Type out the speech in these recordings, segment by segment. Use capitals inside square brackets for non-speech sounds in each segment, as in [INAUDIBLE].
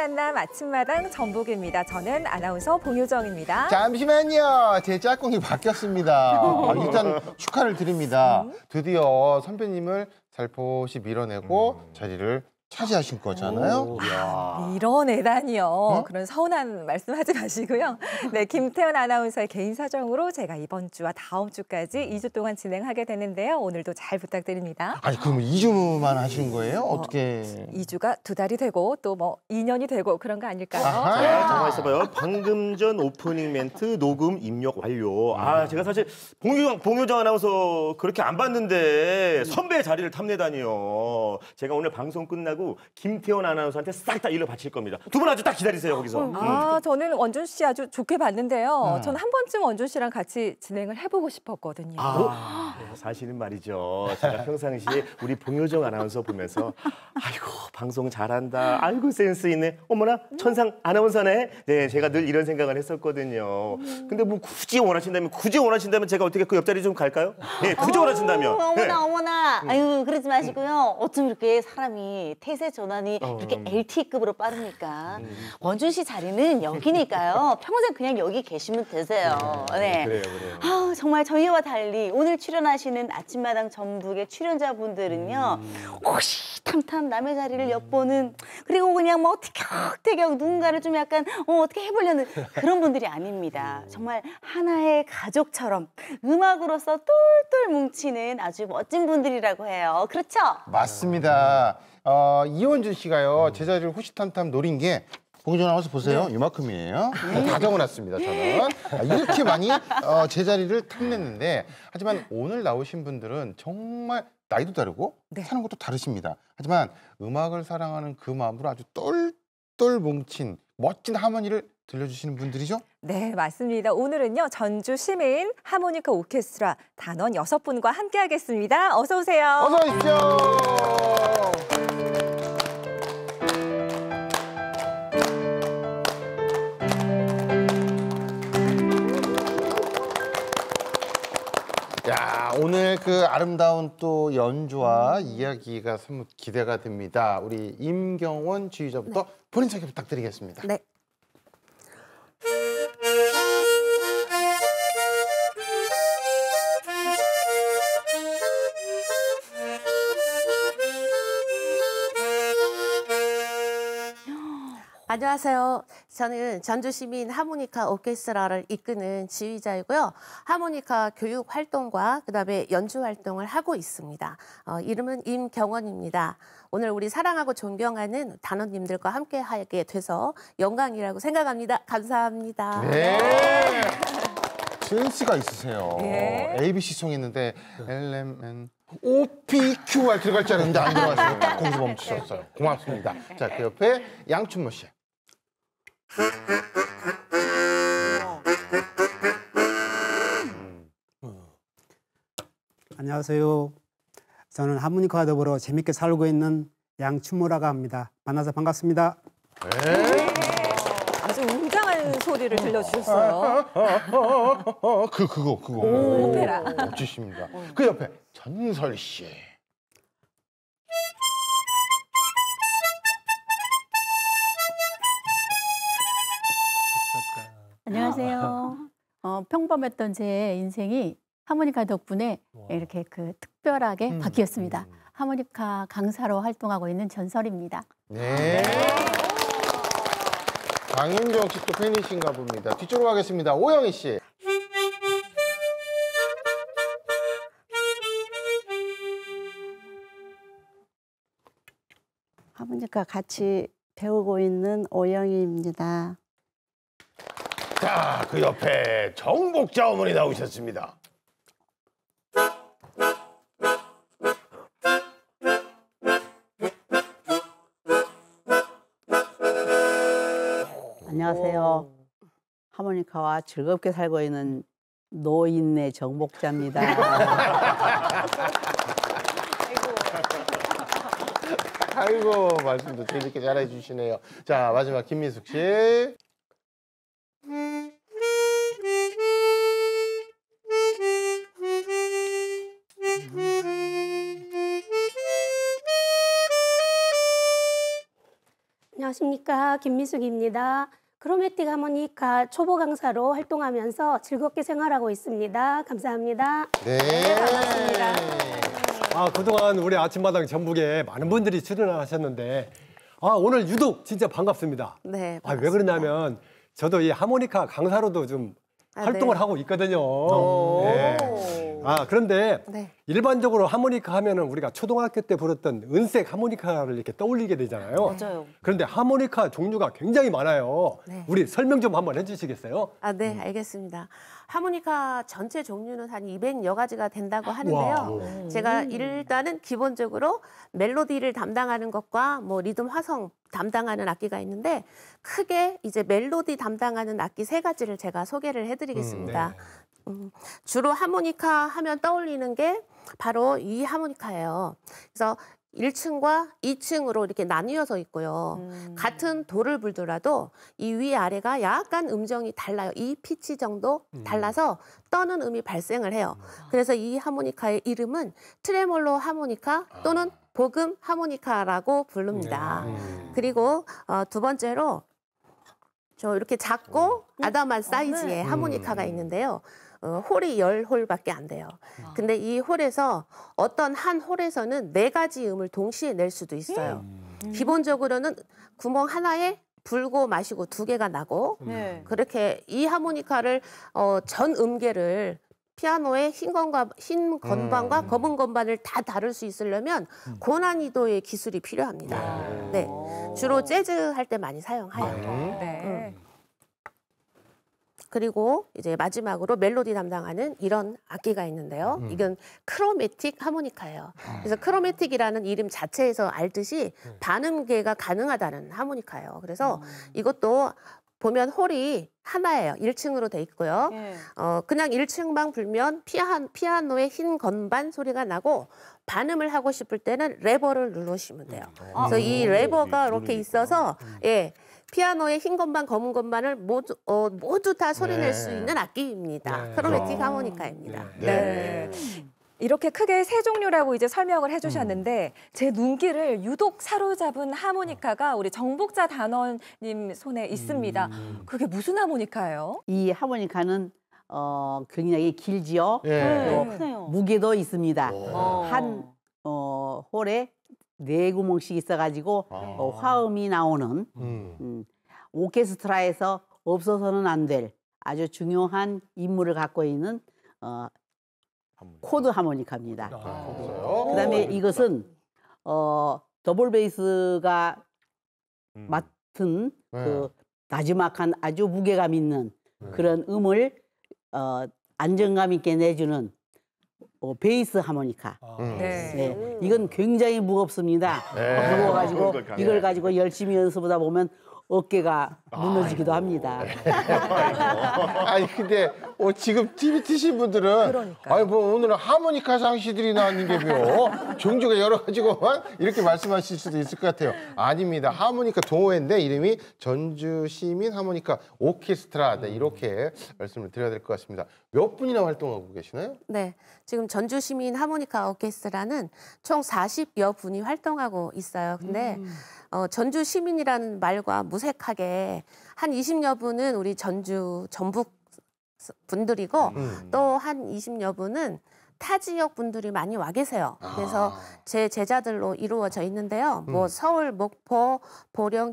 만남 아침마당 전복입니다 저는 아나운서 봉효정입니다. 잠시만요. 제 짝꿍이 바뀌었습니다. [LAUGHS] 아, 일단 축하를 드립니다. 드디어 선배님을 살포시 밀어내고 음. 자리를 차지하신 거잖아요. 아, 이런 애단이요. 어? 그런 서운한 말씀하지 마시고요. 네, 김태현 아나운서의 개인 사정으로 제가 이번 주와 다음 주까지 2주 음. 동안 진행하게 되는데요. 오늘도 잘 부탁드립니다. 아니, 그럼 2주만 하신 거예요? 어, 어떻게? 어, 2주가 두 달이 되고 또 뭐 2년이 되고 그런 거 아닐까요? 아, 잠깐만 있어봐요. 방금 전 오프닝 멘트 녹음 입력 완료. 아, 음. 제가 사실 봉유정, 봉유정 아나운서 그렇게 안 봤는데 선배 자리를 탐내다니요. 제가 오늘 방송 끝나고 끝나고 김태원 아나운서한테 싹 다 일로 바칠 겁니다. 두 분 아주 딱 기다리세요 거기서. 어, 아, 음. 아 저는 원준 씨 아주 좋게 봤는데요. 음. 저는 한 번쯤 원준 씨랑 같이 진행을 해보고 싶었거든요. 아, 네, 사실은 말이죠. 제가 평상시에 우리 봉효정 아나운서 보면서 아이고 방송 잘한다. 아이고 센스 있네. 어머나 천상 아나운서네. 네 제가 늘 이런 생각을 했었거든요. 음. 근데 뭐 굳이 원하신다면 굳이 원하신다면 제가 어떻게 그 옆자리 좀 갈까요? 네 굳이 어, 원하신다면. 어머나 네. 어머나. 음. 아유 그러지 마시고요. 어쩜 이렇게 사람이 태... 태세 전환이 어, 이렇게 음. LTE급으로 빠릅니까? 음. 원준 씨 자리는 여기니까요. [LAUGHS] 평생 그냥 여기 계시면 되세요. 네. 네. 그래요, 그래요. 아, 정말 저희와 달리 오늘 출연하시는 아침마당 전북의 출연자분들은요. 음. 혹시탐탐 남의 자리를 엿보는 그리고 그냥 뭐 티격태격 누군가를 좀 약간 어, 어떻게 해보려는 그런 분들이 아닙니다. 음. 정말 하나의 가족처럼 음악으로서 똘똘 뭉치는 아주 멋진 분들이라고 해요. 그렇죠? 맞습니다. 어, 이원준 씨가요 음. 제자리를 호시탄탄 노린 게공주 나와서 보세요. 네. 이만큼이에요. 음. 다 적어놨습니다, 저는. 아, 이렇게 많이 어, 제자리를 탐냈는데 하지만 오늘 나오신 분들은 정말 나이도 다르고 네. 사는 것도 다르십니다. 하지만 음악을 사랑하는 그 마음으로 아주 똘똘 뭉친 멋진 하모니를 들려주시는 분들이죠? 네, 맞습니다. 오늘은요, 전주 시민 하모니카 오케스트라 단원 여섯 분과 함께 하겠습니다. 어서 오세요. 어서 오십시오. 그 아름다운 또 연주와 이야기가 사 기대가 됩니다. 우리 임경원 지휘자부터 본인 소개 부탁드리겠습니다. 네. 안녕하세요. 저는 전주시민 하모니카 오케스트라를 이끄는 지휘자이고요. 하모니카 교육 활동과 그다음에 연주 활동을 하고 있습니다. 어, 이름은 임경원입니다. 오늘 우리 사랑하고 존경하는 단원님들과 함께 하게 돼서 영광이라고 생각합니다. 감사합니다. 네. 센스가 네. 있으세요. 네. ABC 송 있는데 LMN OPQR 들어갈 줄 알았는데 안 들어가시고 공수 멈추셨어요. 고맙습니다. 자, 그 옆에 양춘모 씨. 음. 안녕하세요. 저는 하모니카와 더불어 재밌게 살고 있는 양춘모라고 합니다. 만나서 반갑습니다. 네. 아주 웅장한 소리를 들려주셨어요. 그 그거 그거. 그 오페라. 멋지십니다. 그 옆에 전설 씨. 안녕하세요. [LAUGHS] 어, 평범했던 제 인생이 하모니카 덕분에 와. 이렇게 그 특별하게 음. 바뀌었습니다. 음. 하모니카 강사로 활동하고 있는 전설입니다. 네. 아, 네. 강윤정 씨도 팬이신가 봅니다. 뒤쪽으로 가겠습니다. 오영희 씨. 하모니카 같이 배우고 있는 오영희입니다. 자, 그 옆에 정복자 어머니 나오셨습니다. 안녕하세요. 하모니카와 즐겁게 살고 있는 노인네 정복자입니다. 아이고 말씀도 재밌게 잘해 주시네요. 자 마지막 김민숙 씨. 안녕하십니까 김미숙입니다. 크로매틱 하모니카 초보 강사로 활동하면서 즐겁게 생활하고 있습니다. 감사합니다. 네, 네 반갑습니다. 아 그동안 우리 아침마당 전북에 많은 분들이 출연하셨는데 아 오늘 유독 진짜 반갑습니다. 네. 아왜 그러냐면 저도 이 하모니카 강사로도 좀 아, 활동을 네. 하고 있거든요. 어. 네. 아 그런데 네. 일반적으로 하모니카 하면은 우리가 초등학교 때 불었던 은색 하모니카를 이렇게 떠올리게 되잖아요. 맞아요. 그런데 하모니카 종류가 굉장히 많아요. 네. 우리 설명 좀 한번 해주시겠어요? 아 네, 음. 알겠습니다. 하모니카 전체 종류는 한 200여 가지가 된다고 하는데요. 제가 음. 일단은 기본적으로 멜로디를 담당하는 것과 뭐 리듬 화성 담당하는 악기가 있는데 크게 이제 멜로디 담당하는 악기 세 가지를 제가 소개를 해드리겠습니다. 음, 네. 음, 주로 하모니카 하면 떠올리는 게 바로 이 하모니카예요. 그래서 1층과 2층으로 이렇게 나뉘어서 있고요. 음. 같은 도를 불더라도 이 위 아래가 약간 음정이 달라요. 이 피치 정도 음. 달라서 떠는 음이 발생을 해요. 음. 아. 그래서 이 하모니카의 이름은 트레몰로 하모니카 아. 또는 보금 하모니카라고 부릅니다. 네. 음. 그리고 어, 두 번째로 저 이렇게 작고 아담한 어, 사이즈의 네. 하모니카가 있는데요. 어, 홀이 열홀밖에안 돼요. 아. 근데 이 홀에서 어떤 한 홀에서는 네 가지 음을 동시에 낼 수도 있어요. 음. 음. 기본적으로는 구멍 하나에 불고 마시고 두 개가 나고 네. 그렇게 이 하모니카를 어, 전 음계를 피아노의 흰 건과 흰 건반과 음. 검은 건반을 다 다룰 수 있으려면 음. 고난이도의 기술이 필요합니다. 네, 네. 주로 재즈 할 때 많이 사용하요. 네. 음. 그리고 이제 마지막으로 멜로디 담당하는 이런 악기가 있는데요. 음. 이건 크로매틱 하모니카예요. 아. 그래서 크로매틱이라는 이름 자체에서 알듯이 음. 반음계가 가능하다는 하모니카예요. 그래서 음. 이것도 보면 홀이 하나예요. 1층으로 돼 있고요. 예. 어, 그냥 1층만 불면 피아, 피아노의 흰 건반 소리가 나고 반음을 하고 싶을 때는 레버를 누르시면 돼요. 아, 그래서 아, 이 레버가 이렇게 있어요. 있어서 음. 예. 피아노의 흰 건반, 검은 건반을 모두 어, 모두 다 소리낼 네. 수 있는 악기입니다. 네. 크로매틱 아. 하모니카입니다. 네. 네. 네. 이렇게 크게 세 종류라고 이제 설명을 해주셨는데 음. 제 눈길을 유독 사로잡은 하모니카가 우리 정복자 단원님 손에 있습니다. 음. 그게 무슨 하모니카예요? 이 하모니카는 어, 굉장히 길지요. 네. 네. 무게도 있습니다. 오. 한 어, 홀에 네 구멍씩 있어가지고 아. 어, 화음이 나오는 음. 음, 오케스트라에서 없어서는 안 될 아주 중요한 임무를 갖고 있는 어, 하모니카. 코드 하모니카입니다. 아. 아 네. 그다음에 어, 이것은 어, 더블 베이스가 음. 맡은 네. 그 나지막한 아주 무게감 있는 네. 그런 음을 어, 안정감 있게 내주는 어, 베이스 하모니카. 아. 음. 네. 네. 이건 굉장히 무겁습니다. 네. 무거워가지고 네. 이걸 네. 가지고 열심히 연습하다 보면 어깨가 아, 무너지기도 합니다. [LAUGHS] 아니 근데 어, 지금 TV 티신 분들은 그러니까. 아니 뭐 오늘은 하모니카 상시들이 나왔는 게요. 뭐 종주가 여러 가지고 어? 이렇게 말씀하실 수도 있을 것 같아요. 아닙니다. 하모니카 동호회인데 이름이 전주 시민 하모니카 오케스트라 네, 이렇게 말씀을 드려야 될 것 같습니다. 몇 분이나 활동하고 계시나요? 네, 지금 전주 시민 하모니카 오케스트라는 총 40여 분이 활동하고 있어요. 근데 음. 어, 전주 시민이라는 말과 무색하게 한 20여 분은 우리 전주 전북 분들이고 음. 또한 20여 분은 타 지역 분들이 많이 와 계세요. 아. 그래서 아. 제 제자들로 이루어져 있는데요. 뭐 음. 뭐 서울, 목포,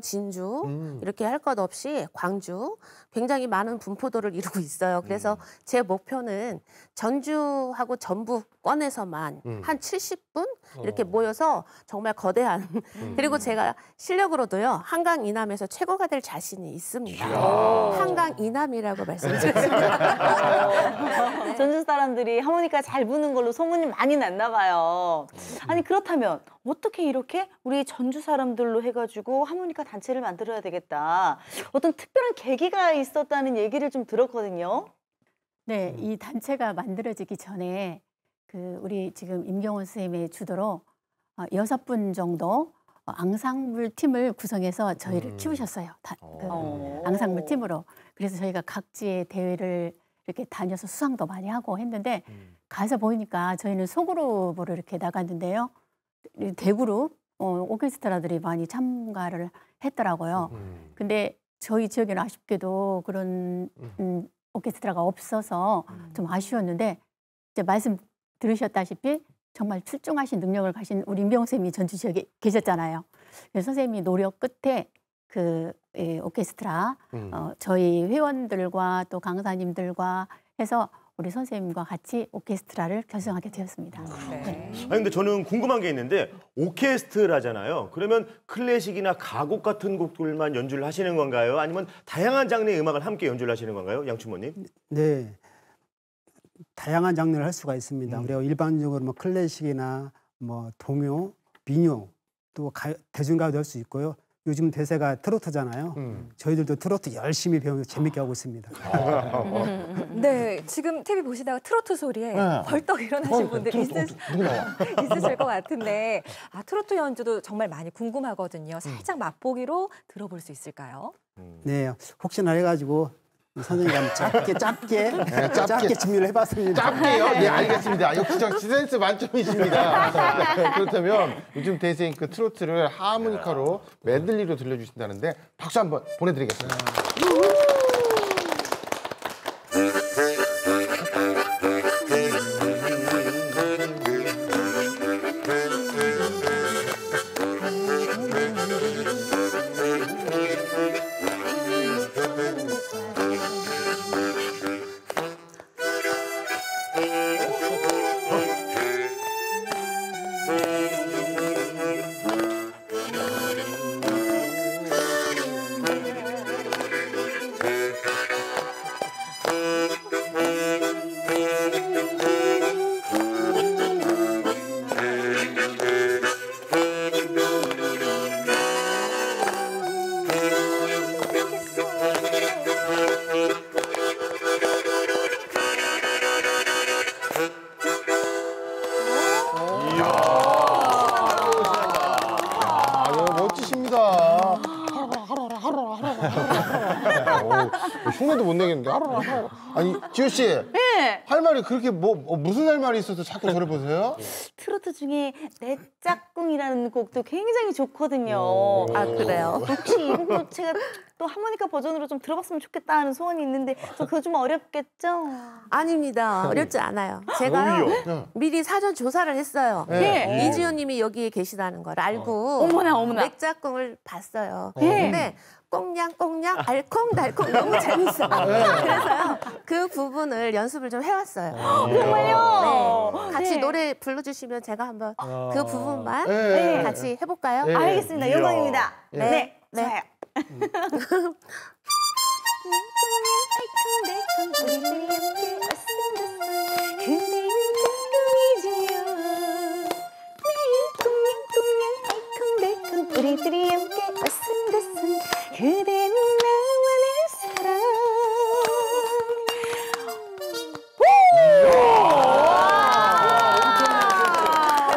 보령, 진주 음. 이렇게 할 것 없이 광주 굉장히 많은 분포도를 이루고 있어요. 그래서 음. 제 목표는 전주하고 전북권에서만 음. 한70 분 어. 이렇게 모여서 정말 거대한 음. [LAUGHS] 그리고 제가 실력으로도요 한강 이남에서 최고가 될 자신이 있습니다. 한강 이남이라고 말씀드렸습니다. 네. [LAUGHS] 전주 사람들이 하모니카 잘 부는 걸로 소문이 많이 났나 봐요. 아니 그렇다면 어떻게 이렇게 우리 전주 사람들로 해가지고 하모니카 단체를 만들어야 되겠다. 어떤 특별한 계기가 있었다는 얘기를 좀 들었거든요. 네, 이 단체가 만들어지기 전에 그 우리 지금 임경원 선생님의 주도로 어, 여섯 분 정도 어, 앙상블 팀을 구성해서 저희를 음. 키우셨어요. 다, 어. 그 앙상블 팀으로. 그래서 저희가 각지의 대회를 이렇게 다녀서 수상도 많이 하고 했는데 음. 가서 보니까 저희는 소그룹으로 이렇게 나갔는데요. 대그룹 어, 오케스트라들이 많이 참가를 했더라고요. 음. 근데 저희 지역에는 아쉽게도 그런 음, 음 오케스트라가 없어서 음. 좀 아쉬웠는데 이제 말씀 들으셨다시피 정말 출중하신 능력을 가진 우리 임병 쌤이 전주 지역에 계셨잖아요. 그래서 선생님이 노력 끝에 그 예, 오케스트라 음. 어, 저희 회원들과 또 강사님들과 해서 우리 선생님과 같이 오케스트라를 결성하게 되었습니다. 음. 네. 네. 아니 근데 저는 궁금한 게 있는데 오케스트라잖아요. 그러면 클래식이나 가곡 같은 곡들만 연주를 하시는 건가요? 아니면 다양한 장르의 음악을 함께 연주를 하시는 건가요, 양춘모님? 네. 다양한 장르를 할 수가 있습니다. 음. 그리고 일반적으로 뭐 클래식이나 뭐 동요, 민요 또 가, 대중가요도 할 수 있고요. 요즘 대세가 트로트잖아요. 음. 저희들도 트로트 열심히 배우면서 재밌게 아. 하고 있습니다. 아. 네, 지금 TV 보시다가 트로트 소리에 네. 벌떡 일어나신 어, 분들 트로트, 있으, 어, [LAUGHS] 있으실 것 같은데 아, 트로트 연주도 정말 많이 궁금하거든요. 음. 살짝 맛보기로 들어볼 수 있을까요? 음. 네, 혹시나 해가지고 선생님 한번 짧게 짧게 네, 짧게. 짧게 진미를 해봤습니다. 짧게요? 네, 네 알겠습니다. 아, 역시 저 센스 만점이십니다. [LAUGHS] 그렇다면 요즘 대세인 그 트로트를 하모니카로 네. 메들리로 들려주신다는데 박수 한번 보내드리겠습니다. 네. 지효 씨. 네. 할 말이 그렇게 뭐 어, 무슨 할 말이 있어서 자꾸 네. 저를 보세요? 네. 트로트 중에 내 짝꿍이라는 곡도 굉장히 좋거든요. 아 그래요? 혹시 이 곡도 제가 또 하모니카 버전으로 좀 들어봤으면 좋겠다 하는 소원이 있는데 저 그거 좀 어렵겠죠? 아닙니다. 어렵지 않아요. 제가 네. 미리 사전 조사를 했어요. 네. 예. 이지효님이 여기 에 계시다는 걸 알고 어머나 어머나. 맥짝꿍을 봤어요. 네. 근데 꽁냥꽁냥 알콩달콩 너무 재밌어요. 그래서그 부분을 연습을 좀 해왔어요. 정말요? 네. 같이 네. 노래 불러주시면 제가 한번 아... 그 부분만 네. 같이 해볼까요? 네. 알겠습니다. 영광입니다. 네. 네. 좋아요. 우리들이 함께 왔음 됐음 그대는 나만의 사랑. 오!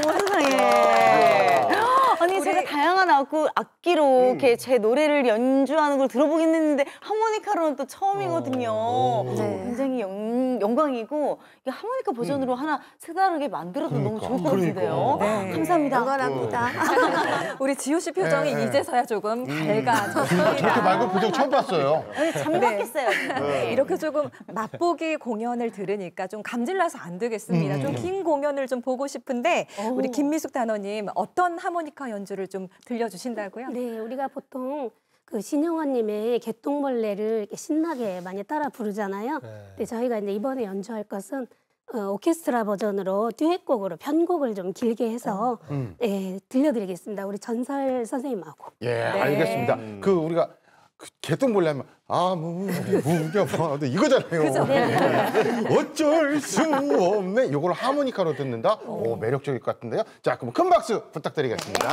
오, 세상에. 아니, 제가 다양한 악구, 악, 악기로 음. 이렇게 제 노래를 연주하는 걸 들어보긴 했는데 하모니카로는 또 처음이거든요. 어, 네. 어, 네. 굉장히 영, 광이고 하모니카 버전으로 음. 하나 색다르게 만들어도 너무 그러니까. 좋을 것 같은데요. 그러니까. 네. 감사합니다. 응원합니다. 네. [LAUGHS] 우리 지효 씨 표정이 네, 네. 이제서야 조금 음. 밝아졌습니다. 저렇게 맑은 표정 처음 봤어요. 잠 맞겠어요. 네. 이렇게 조금 맛보기 공연을 들으니까 좀 감질나서 안 되겠습니다. 음. 좀긴 공연을 좀 보고 싶은데 우리 김미숙 단원님 어떤 하모니카 연주를 좀 들려주신다고요? 네, 우리가 보통 그 신영원님의 개똥벌레를 신나게 많이 따라 부르잖아요. 네. 근데 저희가 이제 이번에 연주할 것은 어, 오케스트라 버전으로 듀엣곡으로 편곡을 좀 길게 해서 음. 음. 예, 들려드리겠습니다. 우리 전설 선생님하고. 예, 네. 알겠습니다. 음. 그 우리가 그 개똥벌레 하면 아무리 우겨봐도 뭐, 뭐, 뭐, 이거잖아요. 네. [LAUGHS] 어쩔 수 없네. 이걸 하모니카로 듣는다? 오, 매력적일 것 같은데요. 자, 그럼 큰 박수 부탁드리겠습니다.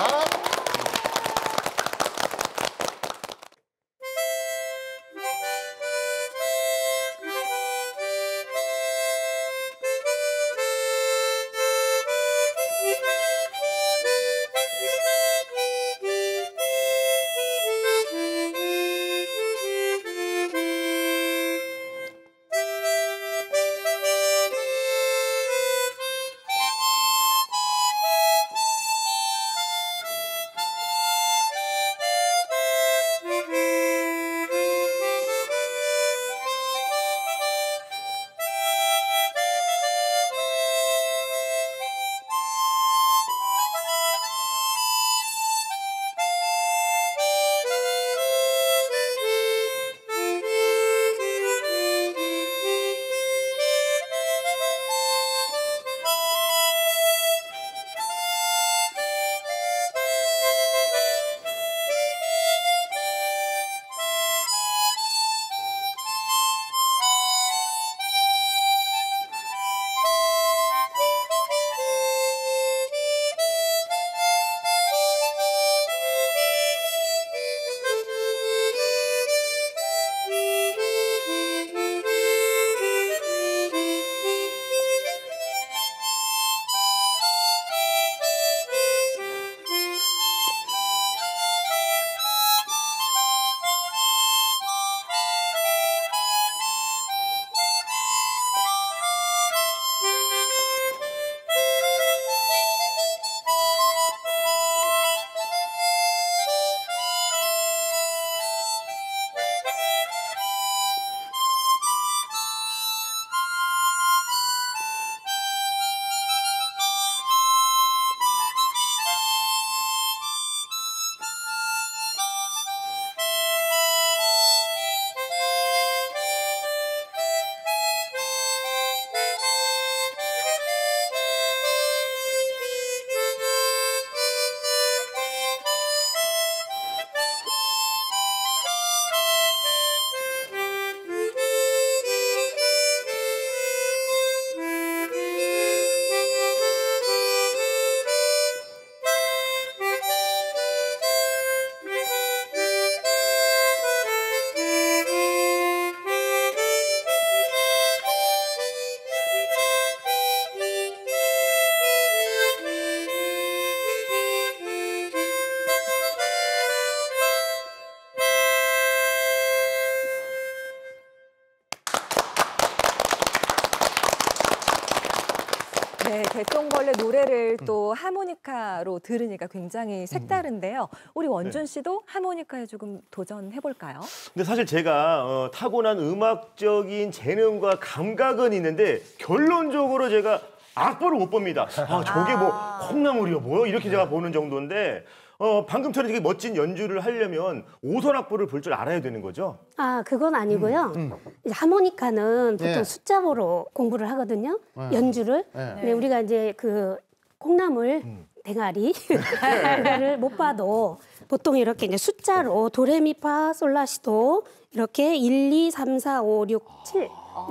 네, 개똥벌레 노래를 음. 또 하모니카로 들으니까 굉장히 음, 음. 색다른데요. 우리 원준 네. 씨도 하모니카에 조금 도전해볼까요? 근데 사실 제가 어, 타고난 음악적인 재능과 감각은 있는데 결론적으로 제가 악보를 못 봅니다. 아, 저게 뭐 아. 콩나물이요, 뭐요? 이렇게 제가 보는 정도인데 어, 방금처럼 되게 멋진 연주를 하려면 오선 악보를 볼 줄 알아야 되는 거죠? 아, 그건 아니고요. 음, 음. 이제 하모니카는 보통 예. 숫자보로 공부를 하거든요. 예. 연주를. 예. 네. 근데 우리가 이제 그 콩나물 음. 대가리를 [LAUGHS] [LAUGHS] 그거못 봐도 보통 이렇게 이제 숫자로 도레미파 솔라시도 이렇게 1, 2, 3, 4, 5, 6, 7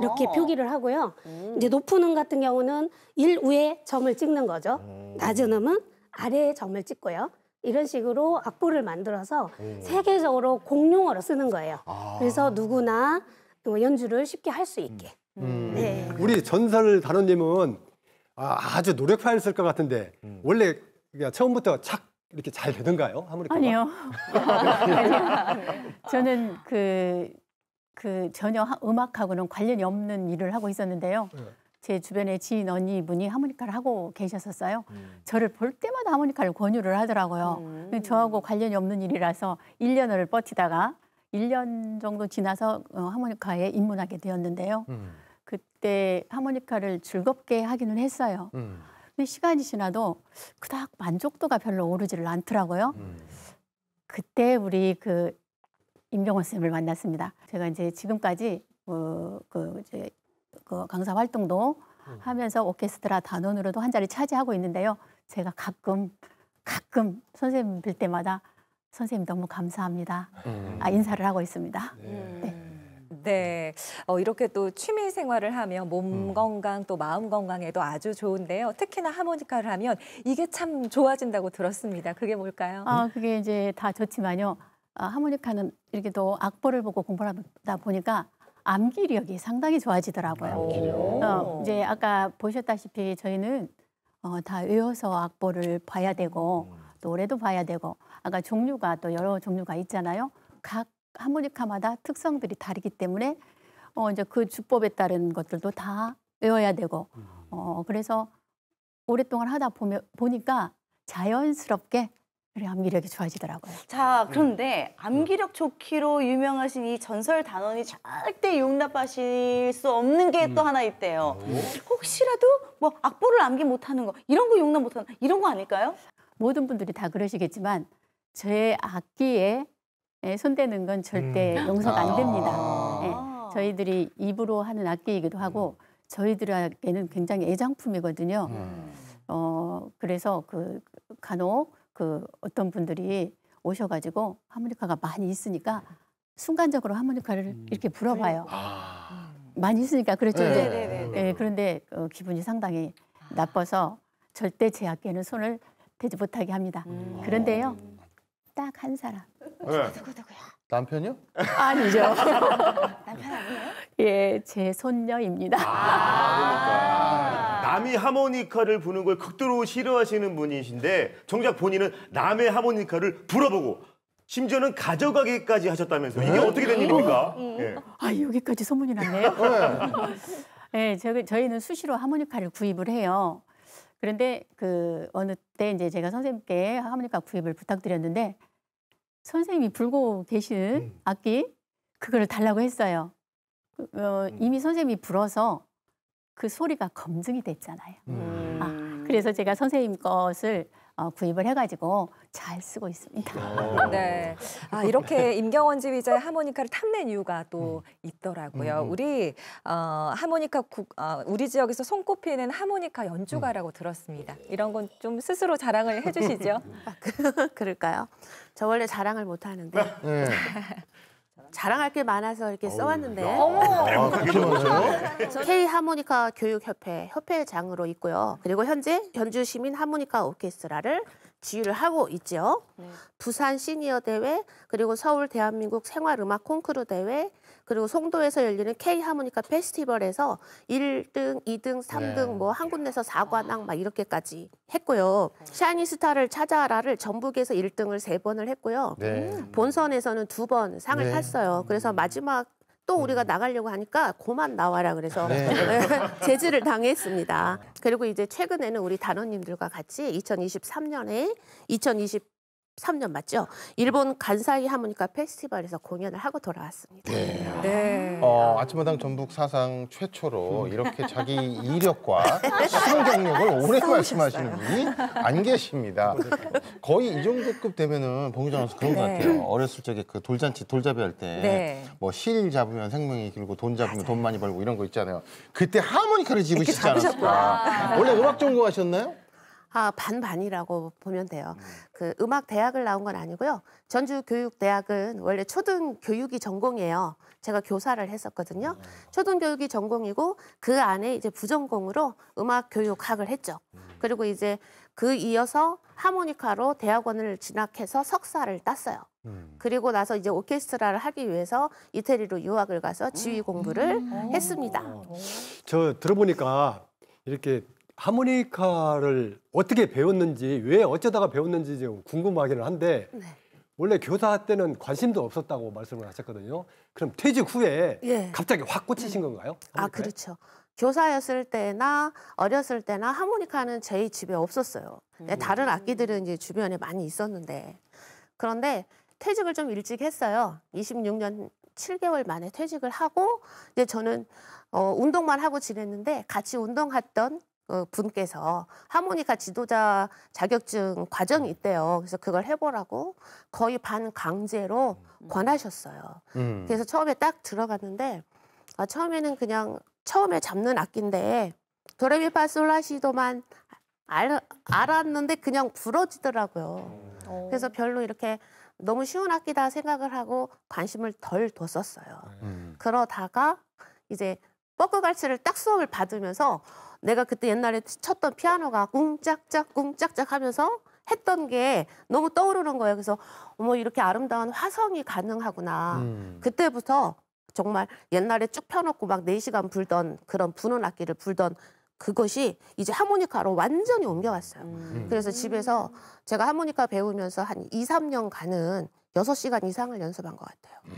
이렇게 아 표기를 하고요. 음. 이제 높은 음 같은 경우는 1 위에 점을 찍는 거죠. 음. 낮은 음은 아래에 점을 찍고요. 이런 식으로 악보를 만들어서 음. 세계적으로 공용어로 쓰는 거예요. 아. 그래서 누구나 뭐 연주를 쉽게 할 수 있게. 음. 음. 네. 우리 전설 단원님은 아, 아주 노력파였을 것 같은데 음. 원래 처음부터 착 이렇게 잘 되던가요? 아모니카가 아니요. [LAUGHS] [LAUGHS] 저는 그, 그 전혀 음악하고는 관련이 없는 일을 하고 있었는데요. 네. 제 주변에 지인 언니 분이 하모니카를 하고 계셨었어요. 음. 저를 볼 때마다 하모니카를 권유를 하더라고요. 음. 저하고 관련이 없는 일이라서 1년을 버티다가 1년 정도 지나서 어, 하모니카에 입문하게 되었는데요. 음. 그때 하모니카를 즐겁게 하기는 했어요. 음. 근데 시간이 지나도 그닥 만족도가 별로 오르지를 않더라고요. 음. 그때 우리 그임선생님을 만났습니다. 제가 이제 지금까지 어, 그 이제 그 강사 활동도 음. 하면서 오케스트라 단원으로도 한 자리 차지하고 있는데요. 제가 가끔 가끔 선생님 뵐 때마다 선생님 너무 감사합니다. 음. 아, 인사를 하고 있습니다. 네. 네. 네, 어, 이렇게 또 취미 생활을 하면 몸 음. 건강 또 마음 건강에도 아주 좋은데요. 특히나 하모니카를 하면 이게 참 좋아진다고 들었습니다. 그게 뭘까요? 아, 그게 이제 다 좋지만요. 아, 하모니카는 이렇게 또 악보를 보고 공부하다 보니까 암기력이 상당히 좋아지더라고요. 어, 이제 아까 보셨다시피 저희는 어, 다 외워서 악보를 봐야 되고 음. 노래도 봐야 되고 아까 종류가 또 여러 종류가 있잖아요. 각 하모니카마다 특성들이 다르기 때문에 어, 이제 그 주법에 따른 것들도 다 외워야 되고 음. 어, 그래서 오랫동안 하다 보면, 보니까 자연스럽게 그래 암기력이 좋아지더라고요. 자 그런데 암기력 좋기로 유명하신 이 전설 단원이 절대 용납하실 수 없는 게또 음. 하나 있대요. 혹시라도 뭐 악보를 암기 못하는 거 이런 거 용납 못하는 이런 거 아닐까요? 모든 분들이 다 그러시겠지만 제 악기에 예, 손대는 건 절대 음. 용서가 안 됩니다. 아 네. 저희들이 입으로 하는 악기이기도 하고 저희들에게는 굉장히 애장품이거든요. 음. 어, 그래서 그 간혹 그 어떤 분들이 오셔가지고 하모니카가 많이 있으니까 순간적으로 하모니카를 음. 이렇게 불어봐요. 아. 많이 있으니까 그렇죠. 네. 네, 네, 네. 예, 그런데 어, 기분이 상당히 아. 나빠서 절대 제악기는 손을 대지 못하게 합니다. 음. 그런데요, 딱 한 사람. 누구 누구야? 남편이요? 아니죠. [LAUGHS] 남편 아니에요? 예, 제 손녀입니다. 아, 그러니까. 남이 하모니카를 부는 걸 극도로 싫어하시는 분이신데 정작 본인은 남의 하모니카를 불어보고 심지어는 가져가기까지 하셨다면서 이게 네? 어떻게 된 일입니까? 음. 예. 아 여기까지 소문이 났네요. 네, [LAUGHS] 예, 저, 저희는 수시로 하모니카를 구입을 해요. 그런데 그 어느 때 이제 제가 선생님께 하모니카 구입을 부탁드렸는데 선생님이 불고 계신 음. 악기 그거를 달라고 했어요. 그, 어, 음. 이미 선생님이 불어서 그 소리가 검증이 됐잖아요. 음. 아, 그래서 제가 선생님 것을 어, 구입을 해가지고 잘 쓰고 있습니다. [LAUGHS] 네. 아, 이렇게 임경원 지휘자의 하모니카를 탐낸 이유가 또 음. 있더라고요. 음. 우리 어, 하모니카 국, 어, 우리 지역에서 손꼽히는 하모니카 연주가라고 음. 들었습니다. 이런 건 좀 스스로 자랑을 해주시죠. 아, 그, [LAUGHS] 그럴까요? 저 원래 자랑을 못 하는데. 네. [LAUGHS] 자랑할 게 많아서 이렇게 써왔는데. 아, [LAUGHS] K 하모니카 교육협회 협회장으로 있고요. 그리고 현재 전주 시민 하모니카 오케스트라를 지휘를 하고 있죠. 네. 부산 시니어 대회 그리고 서울 대한민국 생활음악 콩쿠르 대회 그리고 송도에서 열리는 K 하모니카 페스티벌에서 1등, 2등, 3등 네. 뭐한 군데서 4관왕 막 이렇게까지 했고요. 네. 샤이니스타를 찾아라를 전북에서 1등을 3번을 했고요. 네. 본선에서는 두 번 상을 네. 탔어요. 그래서 마지막 또 음. 우리가 나가려고 하니까 고만 나와라 그래서 네. [LAUGHS] 제지를 당했습니다. 그리고 이제 최근에는 우리 단원님들과 같이 2023년에 2020 2013년 맞죠? 일본 간사이 하모니카 페스티벌에서 공연을 하고 돌아왔습니다. 네. 네. 어, 어 아침마당 전북 사상 최초로 이렇게 자기 [LAUGHS] 이력과 신경력을 오래 말씀하시는 분이 안 계십니다. 거의 이 정도급 되면은 봉유장에서 그런 네. 것 같아요. 어렸을 적에 그 돌잔치 돌잡이 할 때 뭐실 네. 뭐 잡으면 생명이 길고 돈 잡으면 맞아요. 돈 많이 벌고 이런 거 있잖아요. 그때 하모니카를 집으시지 않았을까? 원래 음악 전공하셨나요? 아, 반반이라고 보면 돼요. 음. 그 음악 대학을 나온 건 아니고요. 전주 교육대학은 원래 초등 교육이 전공이에요. 제가 교사를 했었거든요. 음. 초등 교육이 전공이고 그 안에 이제 부전공으로 음악 교육학을 했죠. 음. 그리고 이제 그 이어서 하모니카로 대학원을 진학해서 석사를 땄어요. 음. 그리고 나서 이제 오케스트라를 하기 위해서 이태리로 유학을 가서 지휘 공부를 음. 했습니다. 저 들어보니까 이렇게 하모니카를 어떻게 배웠는지 왜 어쩌다가 배웠는지 좀 궁금하기는 한데 네. 원래 교사 때는 관심도 없었다고 말씀을 하셨거든요. 그럼 퇴직 후에 예. 갑자기 확 꽂히신 건가요? 아, 하모니카에? 아 그렇죠. 교사였을 때나 어렸을 때나 하모니카는 제 집에 없었어요. 음. 다른 악기들은 이제 주변에 많이 있었는데 그런데 퇴직을 좀 일찍 했어요. 26년 7개월 만에 퇴직을 하고 이제 저는 어, 운동만 하고 지냈는데 같이 운동했던 어, 분께서 하모니카 지도자 자격증 과정이 있대요. 그래서 그걸 해보라고 거의 반 강제로 음. 권하셨어요. 음. 그래서 처음에 딱 들어갔는데 아, 처음에는 그냥 처음에 잡는 악기인데 도레미파솔라시도만 알, 알았는데 그냥 부러지더라고요. 음. 그래서 별로 이렇게 너무 쉬운 악기다 생각을 하고 관심을 덜 뒀었어요. 음. 그러다가 이제 버꾸갈치를딱 수업을 받으면서 내가 그때 옛날에 쳤던 피아노가 꿍짝짝 꿍짝짝 하면서 했던 게 너무 떠오르는 거예요. 그래서 어머 이렇게 아름다운 화성이 가능하구나. 음. 그때부터 정말 옛날에 쭉 펴놓고 막4시간 불던 그런 분원 악기를 불던 그것이 이제 하모니카로 완전히 옮겨왔어요 음. 그래서 집에서 제가 하모니카 배우면서 한 2, 3년 가는 6시간 이상을 연습한 것 같아요. 음.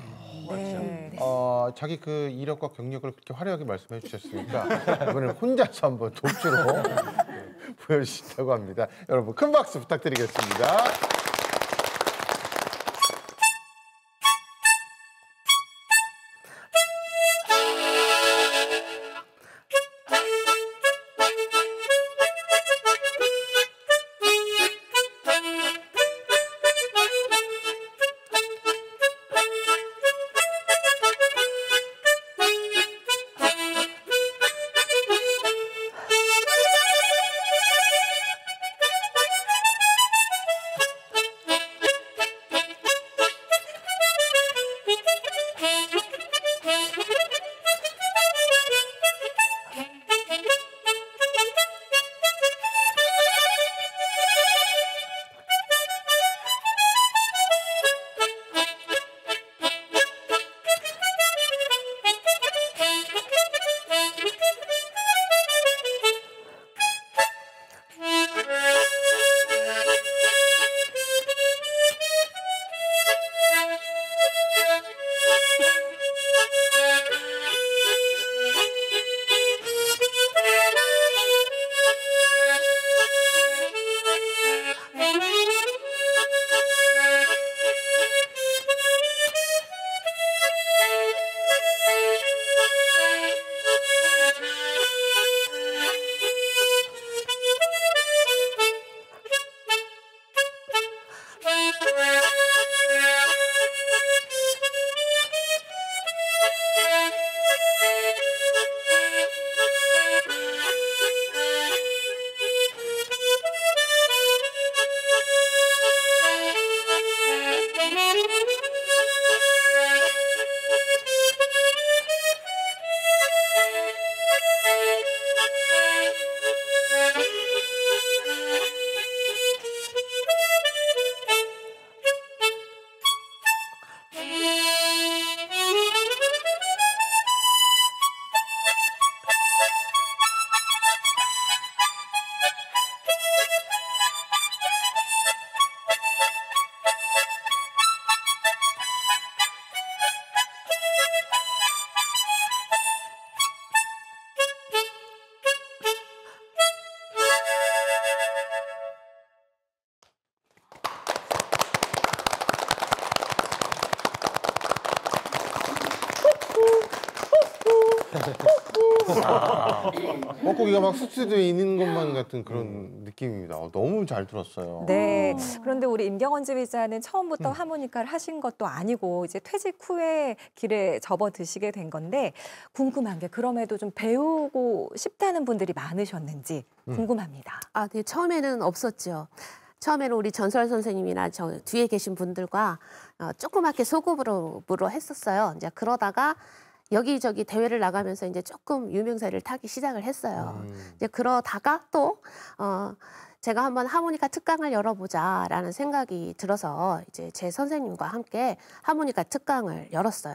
맞죠. 네. 네. 어, 자기 그 이력과 경력을 그렇게 화려하게 말씀해 주셨으니까 [LAUGHS] 이번에 혼자서 한번 독주로 [LAUGHS] 보여주신다고 합니다. 여러분 큰 박수 부탁드리겠습니다. 물고기가 막 수트에 있는 것만 같은 그런 음. 느낌입니다. 어, 너무 잘 들었어요. 네. 음. 그런데 우리 임경원 지휘자는 처음부터 음. 하모니카를 하신 것도 아니고 이제 퇴직 후에 길에 접어드시게 된 건데 궁금한 게 그럼에도 좀 배우고 싶다는 분들이 많으셨는지 음. 궁금합니다. 아, 네. 처음에는 없었죠. 처음에는 우리 전설 선생님이나 저 뒤에 계신 분들과 어, 조그맣게 소급으로 했었어요. 이제 그러다가 여기저기 대회를 나가면서 이제 조금 유명세를 타기 시작을 했어요. 음. 이제 그러다가 또 어, 제가 한번 하모니카 특강을 열어보자라는 생각이 들어서 이제 제 선생님과 함께 하모니카 특강을 열었어요.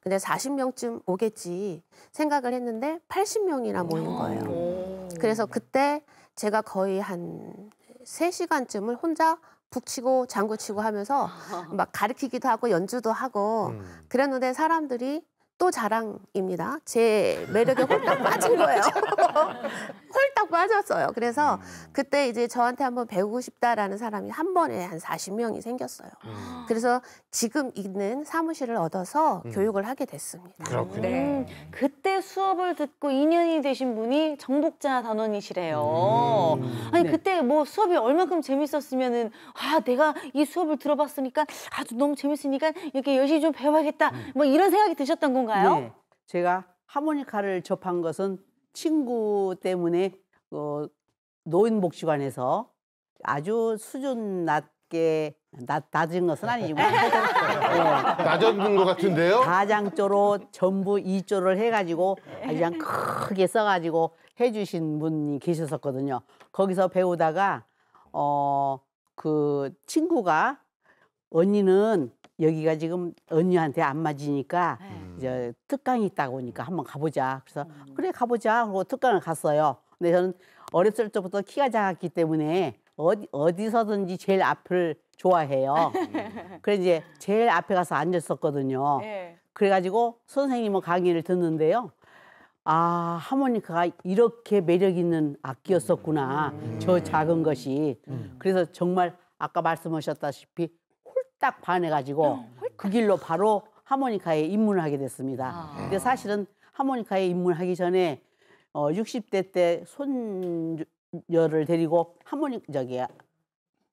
근데 40명쯤 오겠지 생각을 했는데 80명이나 모인 거예요. 음. 그래서 그때 제가 거의 한 3시간쯤을 혼자 북치고 장구치고 하면서 [LAUGHS] 막 가르치기도 하고 연주도 하고 음. 그랬는데 사람들이 또 자랑입니다. 제 매력에 홀딱 빠진 거예요. [LAUGHS] 홀딱 빠졌어요. 그래서 음. 그때 이제 저한테 한번 배우고 싶다라는 사람이 한 번에 한 40명이 생겼어요. 음. 그래서 지금 있는 사무실을 얻어서 음. 교육을 하게 됐습니다. 그렇군요. 네. 그때 수업을 듣고 인연이 되신 분이 정복자 단원이시래요. 음. 아니 네. 그때 뭐 수업이 얼만큼 재밌었으면은 아 내가 이 수업을 들어봤으니까 아주 너무 재밌으니까 이렇게 열심히 좀 배워야겠다. 음. 뭐 이런 생각이 드셨던 건가요? 건가요? 네. 제가 하모니카를 접한 것은 친구 때문에 어, 노인복지관에서 아주 수준 낮게 낮, 낮은 것은 아니지만 [LAUGHS] 네. 낮은 것 같은데요? 가장조로 전부 이조를 해가지고 아주 그냥 크게 써가지고 해주신 분이 계셨었거든요. 거기서 배우다가 어그 친구가 언니는 여기가 지금 언니한테 안 맞으니까 네. 이제 특강이 있다고 하니까 한번 가보자. 그래서 음. 그래 가보자. 그러고 특강을 갔어요. 근데 저는 어렸을 때부터 키가 작았기 때문에 어디, 어디서든지 제일 앞을 좋아해요. [LAUGHS] 그래 이제 제일 앞에 가서 앉았었거든요. 예. 그래가지고 선생님은 강의를 듣는데요. 아 하모니카가 이렇게 매력 있는 악기였었구나. 음. 저 작은 것이. 음. 그래서 정말 아까 말씀하셨다시피 홀딱 반해가지고 그 길로 바로 하모니카에 입문을 하게 됐습니다. 아. 근데 사실은 하모니카에 입문하기 전에 어 60대 때 손녀를 데리고 하모니 저기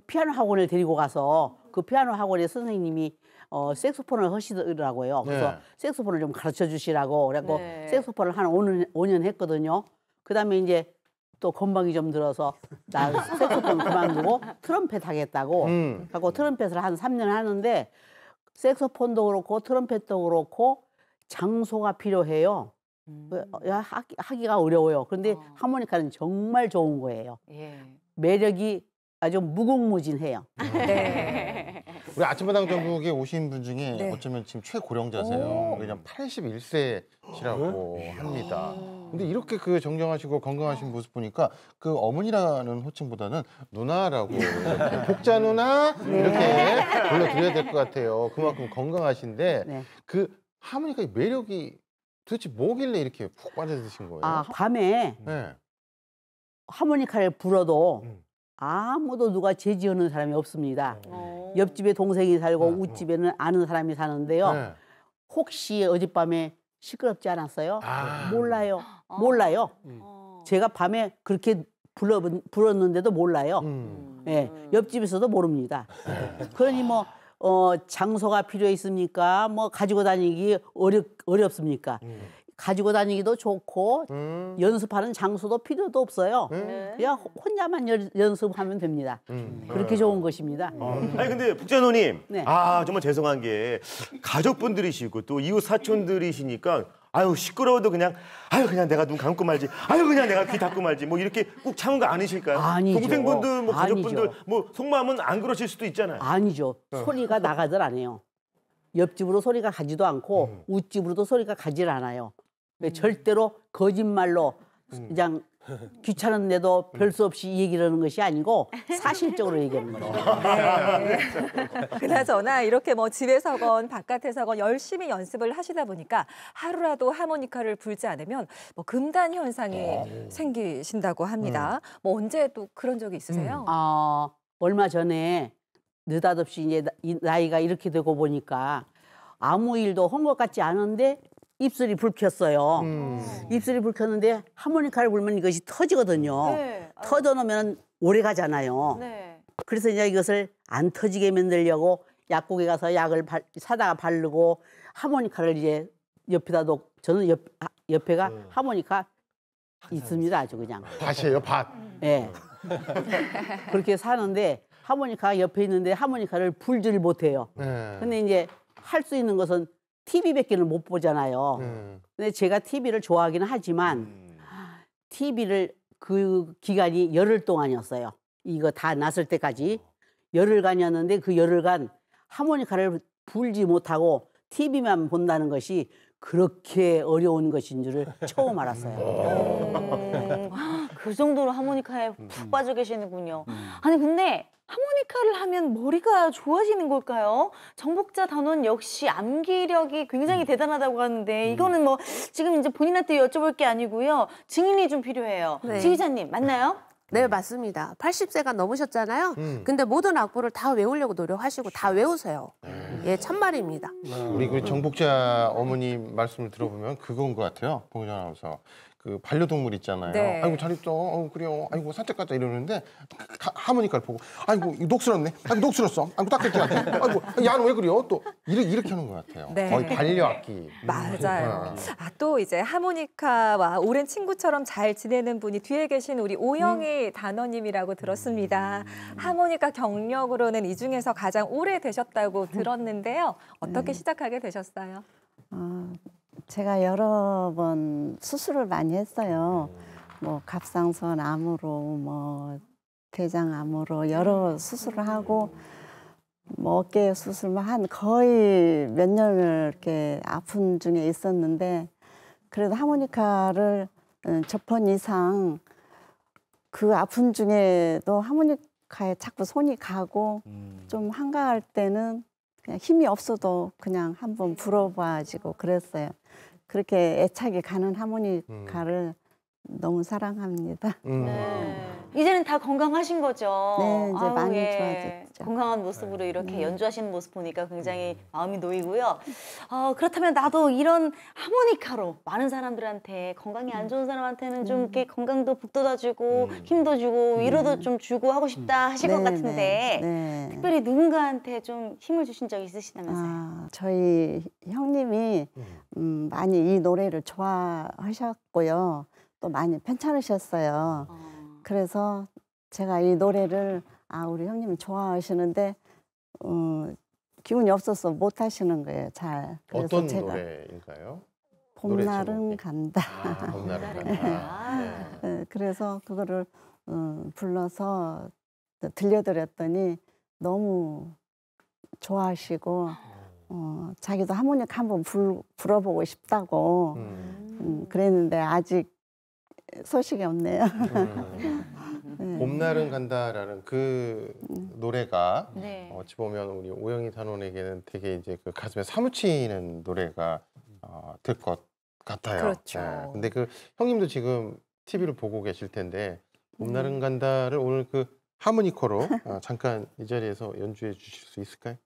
피아노 학원을 데리고 가서 그 피아노 학원의 선생님이 어 색소폰을 하시더라고요. 네. 그래서 네. 색소폰을 좀 가르쳐 주시라고 그래갖고 네. 색소폰을 한 5년, 5년 했거든요. 그다음에 이제 또 건방이 좀 들어서 나 [LAUGHS] 색소폰 그만두고 트럼펫 하겠다고 음. 하고 트럼펫을 한 3년 하는데 색소폰도 그렇고 트럼펫도 그렇고 장소가 필요해요. 그, 어, 음. 하기, 하기가 어려워요. 그런데 어. 하모니카는 정말 좋은 거예요. 예. 매력이 아주 무궁무진해요. 네. 우리 아침마당 전국에 오신 분 중에 네. 어쩌면 지금 최고령자세요. 그냥 81세시라고 합니다. 아. 근데 이렇게 그 정정하시고 건강하신 모습 보니까 그 어머니라는 호칭보다는 누나라고 [LAUGHS] 복자 누나 네. 이렇게 불러드려야 될 것 같아요. 그만큼 건강하신데 네. 그 하모니카의 매력이 도대체 뭐길래 이렇게 푹 빠져드신 거예요? 아 밤에 네. 하모니카를 불어도 음. 아무도 누가 재 지어는 사람이 없습니다. 네. 옆집에 동생이 살고 네. 우집에는 아는 사람이 사는데요. 네. 혹시 어젯밤에 시끄럽지 않았어요? 아. 몰라요. 아. 몰라요. 아. 제가 밤에 그렇게 불러, 불었는데도 몰라요. 음. 음. 예, 옆집에서도 모릅니다. 그러니 뭐 어, 장소가 필요했습니까? 뭐 가지고 다니기 어렵, 어렵습니까? 음. 가지고 다니기도 좋고 음. 연습하는 장소도 필요도 없어요. 음. 네. 그냥 혼자만 여, 연습하면 됩니다. 음. 그렇게 좋은 것입니다. 어. 아니 근데 북자노님, 네. 아 정말 죄송한 게 가족분들이시고 또 이웃 사촌들이시니까 아유 시끄러워도 그냥 아유 그냥 내가 눈 감고 말지 아유 그냥 내가 귀 닫고 말지 뭐 이렇게 꾹 참은 거 아니실까요? 아니죠. 동생분들 뭐 가족분들 아니죠. 뭐 속마음은 안 그러실 수도 있잖아요. 아니죠. 어. 소리가 나가들 안 해요. 옆집으로 소리가 가지도 않고 음. 우집으로도 소리가 가질 않아요. 음. 절대로 거짓말로 음. 그냥 귀찮은데도 음. 별수 없이 얘기를 하는 것이 아니고 사실적으로 얘기하는 거죠. 네. [LAUGHS] 그나저나 이렇게 뭐 집에서건 바깥에서건 열심히 연습을 하시다 보니까 하루라도 하모니카를 불지 않으면 뭐 금단 현상이 네. 생기신다고 합니다. 음. 뭐 언제 또 그런 적이 있으세요? 음. 아 얼마 전에 느닷없이 이제 나이가 이렇게 되고 보니까 아무 일도 한 것 같지 않은데 입술이 불켰어요. 음. 입술이 불켰는데 하모니카를 불면 이것이 터지거든요. 네. 터져 놓으면 오래 가잖아요. 네. 그래서 이제 이것을 안 터지게 만들려고 약국에 가서 약을 발, 사다가 바르고 하모니카를 이제 옆에다 놓고 저는 옆, 옆에가 음. 네. 하모니카 있습니다 아주 그냥 밭이에요 밭 예. 네. [LAUGHS] 그렇게 사는데 하모니카 옆에 있는데 하모니카를 불질 못해요. 네. 근데 이제 할 수 있는 것은 TV밖에는 못 보잖아요. 네. 근데 제가 TV를 좋아하기는 하지만 음. TV를 그 기간이 열흘 동안이었어요. 이거 다 났을 때까지 열흘간이었는데 그 열흘간 하모니카를 불지 못하고 TV만 본다는 것이 그렇게 어려운 것인 줄을 처음 알았어요. 음. 네. 그 정도로 하모니카에 푹 빠져 계시는군요. 아니 근데 하모니카를 하면 머리가 좋아지는 걸까요? 정복자 단원 역시 암기력이 굉장히 음. 대단하다고 하는데 음. 이거는 뭐 지금 이제 본인한테 여쭤볼 게 아니고요. 증인이 좀 필요해요. 네. 지휘자님 맞나요? 네 맞습니다. 80세가 넘으셨잖아요. 음. 근데 모든 악보를 다 외우려고 노력하시고 다 음. 외우세요. 음. 예 참말입니다. 우리 그 정복자 어머님 말씀을 들어보면 그건 것 같아요. 봉현 아나운서. 그 반려동물 있잖아요. 네. 아이고 잘 있죠. 어 그래요. 아이고 산책 갔다 이러는데 가, 하모니카를 보고 아이고 녹슬었네. 아이고 녹슬었어. 아이고 닦을게. 아이고 야는 왜 그래요? 또 이렇게 이렇게 하는 것 같아요. 네. 거의 반려악기. 맞아요. 음. 아, 또 이제 하모니카와 오랜 친구처럼 잘 지내는 분이 뒤에 계신 우리 오영희 음. 단원님이라고 들었습니다. 음. 하모니카 경력으로는 이 중에서 가장 오래 되셨다고 들었는데요. 어떻게 음. 시작하게 되셨어요? 어, 제가 여러 번 수술을 많이 했어요. 뭐 갑상선 암으로 뭐 대장암으로 여러 수술을 하고 뭐 어깨 수술만 뭐 한 거의 몇 년을 이렇게 아픈 중에 있었는데 그래도 하모니카를 어, 저번 이상 그 아픈 중에도 하모니카에 자꾸 손이 가고 음. 좀 한가할 때는 그냥 힘이 없어도 그냥 한번 네. 불어봐지고 그랬어요. 그렇게 애착이 가는 하모니카를 음. 너무 사랑합니다. 음. 네. 음. 이제는 다 건강하신 거죠. 네, 이제 아 많이 예. 좋아졌죠. 건강한 모습으로 네. 이렇게 네. 연주하시는 모습 보니까 굉장히 음. 마음이 놓이고요. 어, 그렇다면 나도 이런 하모니카로 많은 사람들한테 건강이 안 음. 좋은 사람한테는 좀 이렇게 건강도 북돋아주고 힘도 주고 위로도 좀 주고 하고 싶다 하실 네, 것 네. 같은데 네. 특별히 누군가한테 좀 힘을 주신 적 있으시다면서요? 아, 저희 형님이 음, 많이 이 노래를 좋아하셨고요. 또 많이 편찮으셨어요. 어. 그래서 제가 이 노래를 아 우리 형님이 좋아하시는데 음, 기운이 없어서 못 하시는 거예요. 잘. 그래서 어떤 제가 노래인가요? 봄날은 간다. 아, 봄날은 [LAUGHS] 간다. 네. 어, 그래서 그거를 음, 불러서 들려드렸더니 너무 좋아하시고 어, 자기도 하모니카 한번 불, 불어보고 싶다고 음. 음, 그랬는데 아직 소식이 없네요. 음. 네. 봄날은 간다라는 그 음. 노래가 네. 어, 어찌 보면 우리 오영희 단원에게는 되게 이제 그 가슴에 사무치는 노래가 어, 될것 같아요. 그렇죠. 네. 근데 그 형님도 지금 TV를 보고 계실 텐데 봄날은 음. 간다를 오늘 그하모니코로 어, 잠깐 이 자리에서 연주해 주실 수 있을까요?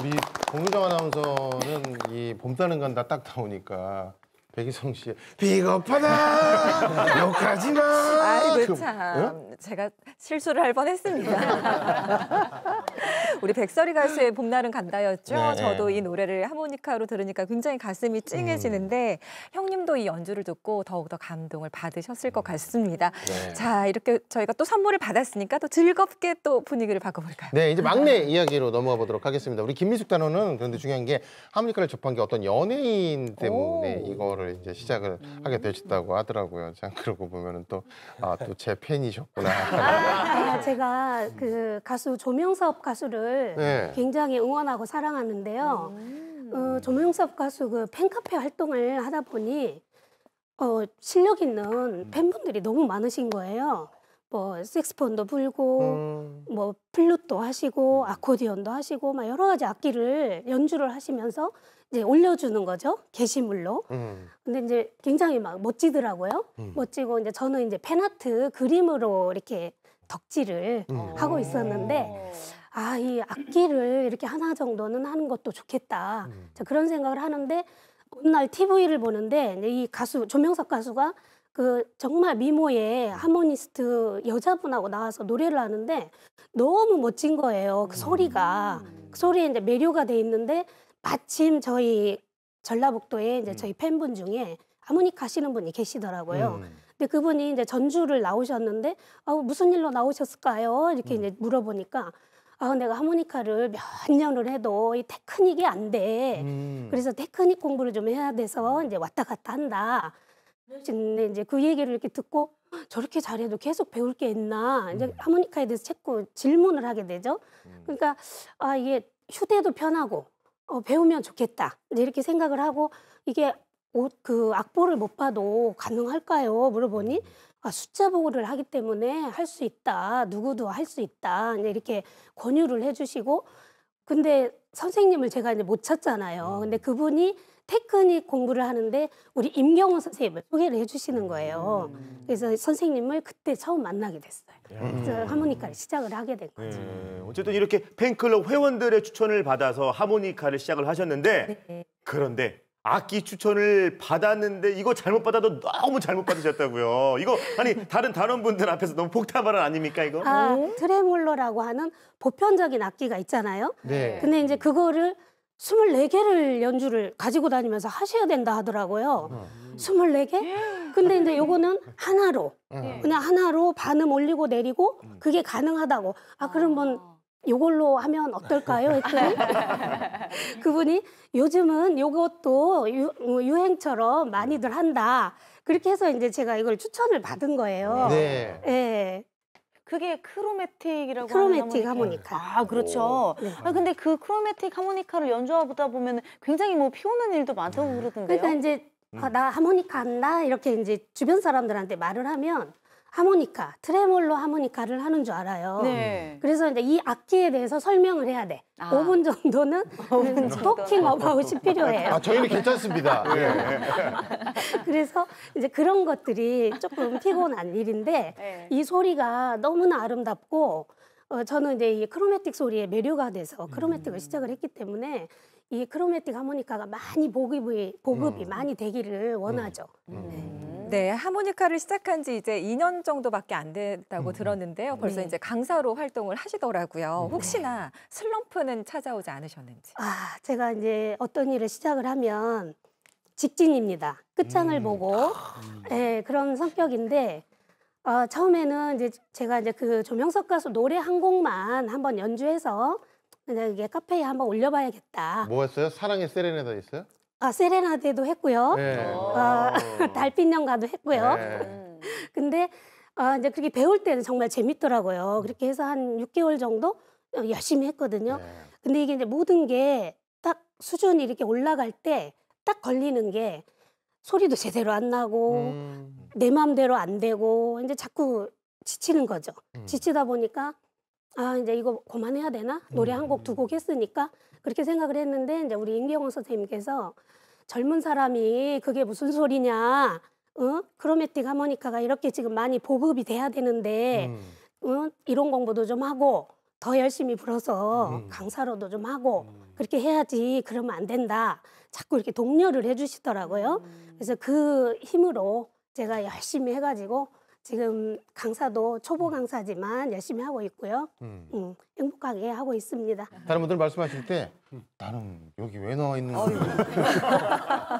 우리 공유정 아나운서는 이 봄따는 건 다딱다오니까백희성 씨의 비겁하다 [LAUGHS] 욕하지 마. 아이고 참 응? 예? 제가 실수를 할 뻔했습니다. [LAUGHS] 우리 백설이 가수의 봄날은 간다였죠. 네, 네. 저도 이 노래를 하모니카로 들으니까 굉장히 가슴이 찡해지는데 음. 형님도 이 연주를 듣고 더욱더 감동을 받으셨을 것 음. 같습니다. 네. 자 이렇게 저희가 또 선물을 받았으니까 또 즐겁게 또 분위기를 바꿔볼까요? 네 이제 막내 음. 이야기로 넘어가 보도록 하겠습니다. 우리 김미숙 단원은 그런데 중요한 게 하모니카를 접한 게 어떤 연예인 때문에 오. 이거를 이제 시작을 음. 하게 되셨다고 하더라고요. 참 그러고 보면은 또아또 아, 또 제 팬이셨구나. 아, 제가 그 가수 조명섭 가수를 가수를 네. 굉장히 응원하고 사랑하는데요. 음. 어, 조명섭 가수 그 팬카페 활동을 하다 보니 어, 실력 있는 음. 팬분들이 너무 많으신 거예요. 뭐 색스폰도 불고 음. 뭐 플룻도 하시고 음. 아코디언도 하시고 막 여러 가지 악기를 연주를 하시면서 이제 올려주는 거죠 게시물로. 음. 근데 이제 굉장히 막 멋지더라고요. 음. 멋지고 이제 저는 이제 펜아트 그림으로 이렇게 덕질을 음. 하고 있었는데 어. 아, 이 악기를 이렇게 하나 정도는 하는 것도 좋겠다. 음. 자, 그런 생각을 하는데 어느 날 TV를 보는데 이 가수 조명석 가수가 그 정말 미모의 하모니스트 여자분하고 나와서 노래를 하는데 너무 멋진 거예요. 그 음. 소리가 그 소리에 이제 매료가 돼 있는데 마침 저희 전라북도에 이제 음. 저희 팬분 중에 하모니카 하시는 분이 계시더라고요. 음. 근데 그분이 이제 전주를 나오셨는데 아, 무슨 일로 나오셨을까요? 이렇게 음. 이제 물어보니까 아, 내가 하모니카를 몇 년을 해도 이 테크닉이 안 돼. 음. 그래서 테크닉 공부를 좀 해야 돼서 이제 왔다 갔다 한다. 근데 이제 그 얘기를 이렇게 듣고 저렇게 잘해도 계속 배울 게 있나 이제 음. 하모니카에 대해서 자꾸 질문을 하게 되죠. 음. 그러니까 아 이게 휴대도 편하고 어, 배우면 좋겠다 이제 이렇게 생각을 하고 이게 옷, 그 악보를 못 봐도 가능할까요? 물어보니 음. 아, 숫자 보고를 하기 때문에 할 수 있다. 누구도 할 수 있다. 이렇게 권유를 해주시고 근데 선생님을 제가 이제 못 찾잖아요. 음. 근데 그분이 테크닉 공부를 하는데 우리 임경호 선생님을 소개를 해주시는 거예요. 음. 그래서 선생님을 그때 처음 만나게 됐어요. 그래서 음. 하모니카를 시작을 하게 된 거죠. 네. 어쨌든 이렇게 팬클럽 회원들의 추천을 받아서 하모니카를 시작을 하셨는데 네. 그런데 악기 추천을 받았는데 이거 잘못 받아도 너무 잘못 받으셨다고요. 이거 아니 다른 단원분들 앞에서 너무 폭탄발언 아닙니까 이거? 아, 어? 트레몰로라고 하는 보편적인 악기가 있잖아요. 네. 근데 이제 그거를 24개를 연주를 가지고 다니면서 하셔야 된다 하더라고요. 음. 어. 24개? 근데 이제 요거는 하나로 음. 그냥 하나로 반음 올리고 내리고 그게 가능하다고. 아 그럼 뭐 요걸로 하면 어떨까요? 했더니 [LAUGHS] 그분이 요즘은 요것도 유, 뭐 유행처럼 많이들 한다. 그렇게 해서 이제 제가 이걸 추천을 받은 거예요. 네. 네. 네. 그게 크로매틱이라고 크로매틱 하모니카. 하모니카. 아 그렇죠. 네. 아 근데 그 크로매틱 하모니카를 연주하다 보면 굉장히 뭐 피우는 일도 많다고 음. 그러던데요. 그러니까 이제 음. 아, 나 하모니카 한다 이렇게 이제 주변 사람들한테 말을 하면 하모니카, 트레몰로 하모니카를 하는 줄 알아요. 네. 그래서 이제 이 악기에 대해서 설명을 해야 돼. 아. 5분 [LAUGHS] 정도는 토킹 어바웃이 필요해요. 아, 저희는 괜찮습니다. 예. [LAUGHS] [LAUGHS] 그래서 이제 그런 것들이 조금 피곤한 일인데 네. 이 소리가 너무나 아름답고 어, 저는 이제 이크로메틱 소리에 매료가 돼서 크로메틱을 음. 시작을 했기 때문에 이 크로매틱 하모니카가 많이 보급이, 보급이 음. 많이 되기를 음. 원하죠. 음. 네. 네. 하모니카를 시작한 지 이제 2년 정도밖에 안 됐다고 음. 들었는데요. 음. 벌써 네. 이제 강사로 활동을 하시더라고요. 음. 혹시나 슬럼프는 찾아오지 않으셨는지. 아, 제가 이제 어떤 일을 시작을 하면 직진입니다. 끝장을 보고, 네, 그런 성격인데, 어, 처음에는 이제 제가 이제 그 조명석 가수 노래 한 곡만 한번 연주해서 그냥 이게 카페에 한번 올려봐야겠다. 뭐 했어요? 사랑의 세레나다 있어요? 아 세레나데도 했고요. 네. 아, 달빛 연가도 했고요. 네. 음. 근데 아, 이제 그렇게 배울 때는 정말 재밌더라고요. 음. 그렇게 해서 한 6개월 정도 열심히 했거든요. 네. 근데 이게 이제 모든 게 딱 수준이 이렇게 올라갈 때 딱 걸리는 게 소리도 제대로 안 나고 음. 내 마음대로 안 되고 이제 자꾸 지치는 거죠. 음. 지치다 보니까 아 이제 이거 그만해야 되나 노래 한 곡 두 곡 했으니까 그렇게 생각을 했는데 이제 우리 임경원 선생님께서 젊은 사람이 그게 무슨 소리냐 응? 어? 크로매틱 하모니카가 이렇게 지금 많이 보급이 돼야 되는데 응? 어? 이론 공부도 좀 하고 더 열심히 불어서 음. 강사로도 좀 하고 음. 그렇게 해야지 그러면 안 된다 자꾸 이렇게 독려를 해주시더라고요 음. 그래서 그 힘으로 제가 열심히 해가지고 지금 강사도 초보 음. 강사지만 열심히 하고 있고요. 음. 음, 행복하게 하고 있습니다. 다른 분들 말씀하실 때 나는 여기 왜 나와 있는 거야?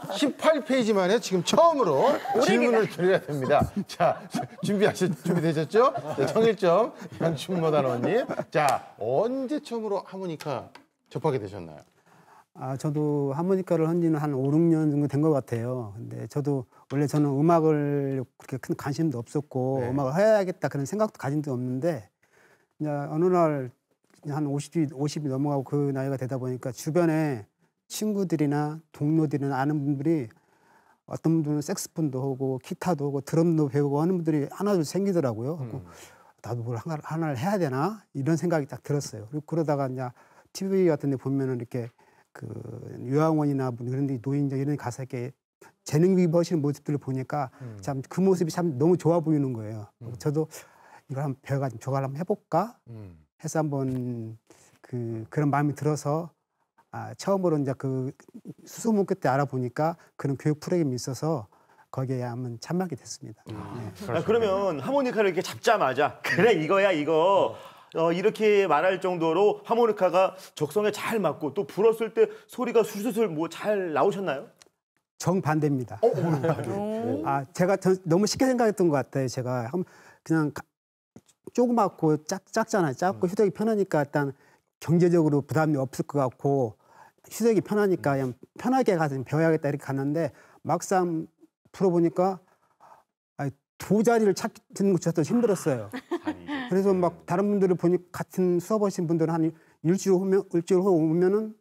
18페이지만에 [LAUGHS] 지금 처음으로 질문을 드려야 됩니다. 자, 준비하셨 준비되셨죠? 네, 정일점 양춘모 단원님. 자, 언제 처음으로 하모니카 접하게 되셨나요? 아, 저도 하모니카를 한 지는 한 5, 6년 정도 된 것 같아요. 근데 저도 원래 저는 음악을 그렇게 큰 관심도 없었고 네. 음악을 해야겠다 그런 생각도 가진 데 없는데 이제 어느 날한 50이 50이 넘어가고 그 나이가 되다 보니까 주변에 친구들이나 동료들이나 아는 분들이 어떤 분들은 섹스폰도 하고 기타도 하고 드럼도 배우고 하는 분들이 하나둘 생기더라고요. 음. 나도 뭘 하나, 하나를 해야 되나 이런 생각이 딱 들었어요. 그리고 그러다가 이제 TV 같은 데 보면은 이렇게 그 요양원이나 뭐 이런 데 노인정 이런 데 가서 이렇게 재능 위버시는 모습들을 보니까 음. 참그 모습이 참 너무 좋아 보이는 거예요. 음. 저도 이걸 한번 배워가지고 저걸 한번 해볼까 음. 해서 한번 그 그런 마음이 들어서 아, 처음으로 이제 그 수소문 끝에 알아보니까 그런 교육 프로그램이 있어서 거기에 한번 참여하게 됐습니다. 아, 네. 아, 그러면 하모니카를 이렇게 잡자마자 [LAUGHS] 그래 이거야 이거 어, 이렇게 말할 정도로 하모니카가 적성에 잘 맞고 또 불었을 때 소리가 술술술 뭐잘 나오셨나요? 정반대입니다. 어, 어, 어, 아, 제가 너무 쉽게 생각했던 것 같아요. 제가 그냥 조그맣고 작, 작잖아요. 작고 음. 휴대기 편하니까 일단 경제적으로 부담이 없을 것 같고 휴대기 편하니까 그냥 편하게 가서 배워야겠다 이렇게 갔는데 막상 풀어보니까 두 자리를 찾는 것조차 힘들었어요. 그래서 막 네. 다른 분들을 보니 같은 수업 하신 분들은 한 일주일 후면 일주일 후 오면은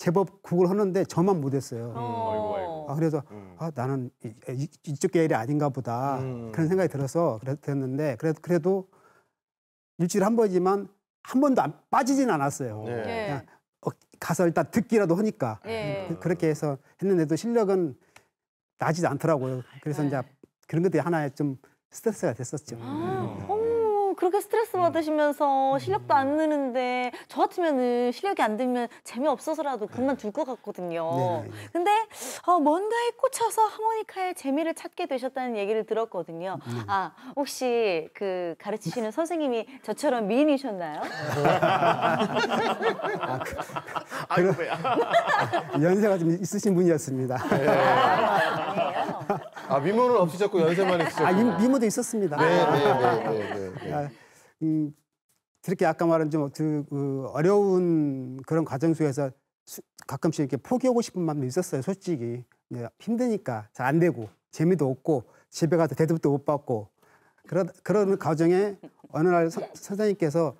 제법 구글 하는데 저만 못했어요. 어. 어. 아, 그래서 음. 아, 나는 이, 이쪽 계열이 아닌가 보다 음. 그런 생각이 들어서 그랬는데 그래도, 그래도 일주일에 한 번이지만 한 번도 안, 빠지진 않았어요. 네. 네. 가서 일단 듣기라도 하니까 네. 그, 렇게 해서 했는데도 실력은 나지 않더라고요. 그래서 네. 이제 그런 것들이 하나의 좀 스트레스가 됐었죠. 아, 음. 그렇게 스트레스 음. 받으시면서 음. 실력도 안 느는데 저 같으면은 실력이 안 들면 재미없어서라도 네. 그만둘 것 같거든요. 네. 근데 어, 뭔가에 꽂혀서 하모니카의 재미를 찾게 되셨다는 얘기를 들었거든요. 음. 아, 혹시 그 가르치시는 선생님이 저처럼 미인이셨나요? [LAUGHS] 아, 그, 그 아이고, [LAUGHS] 연세가 좀 있으신 분이었습니다. 아, 아 미모는 없으셨고 연세만 있으셨고. 아, 미모도 있었습니다. 네, 네, 네. 아. 네, 네, 네. 아, 음, 그렇게 아까 말한 좀 그, 그 어려운 그런 과정 속에서 수, 가끔씩 이렇게 포기하고 싶은 마음도 있었어요. 솔직히 네, 힘드니까 잘 안 되고 재미도 없고 집에 가서 대접도 못 받고 그런 그런 과정에 어느 날 서, 선생님께서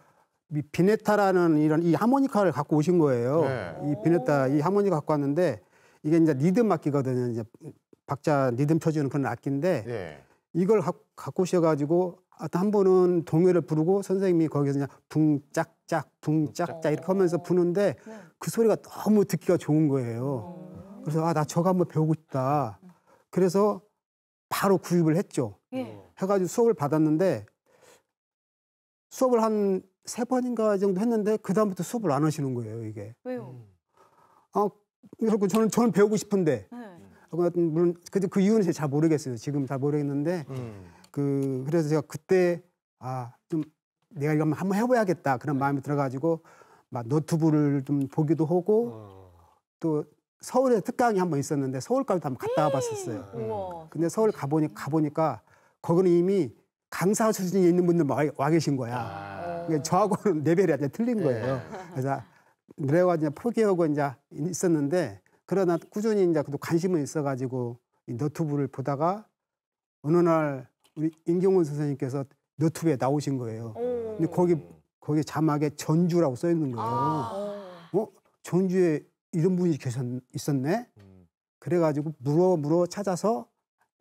이 비네타라는 이런 이 하모니카를 갖고 오신 거예요. 네. 이 비네타 이 하모니카 갖고 왔는데 이게 이제 리듬 악기거든요. 이제 박자 리듬 쳐주는 그런 악기인데 네. 이걸 가, 갖고 오셔가지고 아, 한 번은 동요를 부르고 선생님이 거기서 그냥 붕짝짝 붕짝짝 이렇게 하면서 부는데 네. 그 소리가 너무 듣기가 좋은 거예요. 그래서 아 나 저거 한번 배우고 싶다. 그래서 바로 구입을 했죠. 예. 해가지고 수업을 받았는데 수업을 한 세 번인가 정도 했는데 그 다음부터 수업을 안 하시는 거예요 이게. 왜요? 음. 아그렇고 저는 저는 배우고 싶은데. 네. 물론 그, 그 이유는 잘 모르겠어요. 지금 다 모르겠는데 음. 그 그래서 제가 그때 아 좀 내가 이거 한번 해봐야겠다 그런 네. 마음이 들어가지고 막 노트북을 좀 보기도 하고 어. 또 서울에 특강이 한번 있었는데 서울까지도 한번 갔다 와봤었어요. 음. 음. 근데 서울 가보니 음. 가보니까 거기는 이미 강사 수준이 있는 분들 와, 와 계신 거야. 아. 그러니까 저하고는 [LAUGHS] 레벨이 완전 틀린 네. 거예요. 네. 그래서 내래가 이제 포기하고 이제 있었는데 그러나 꾸준히 이제 그도 관심은 있어가지고 이 노트북을 보다가 어느 날 우리 임경훈 선생님께서 너튜브에 나오신 거예요. 오. 근데 거기 거기 자막에 전주라고 써 있는 거예요. 아. 어 전주에 이런 분이 계셨 있었네. 그래가지고 물어 물어 찾아서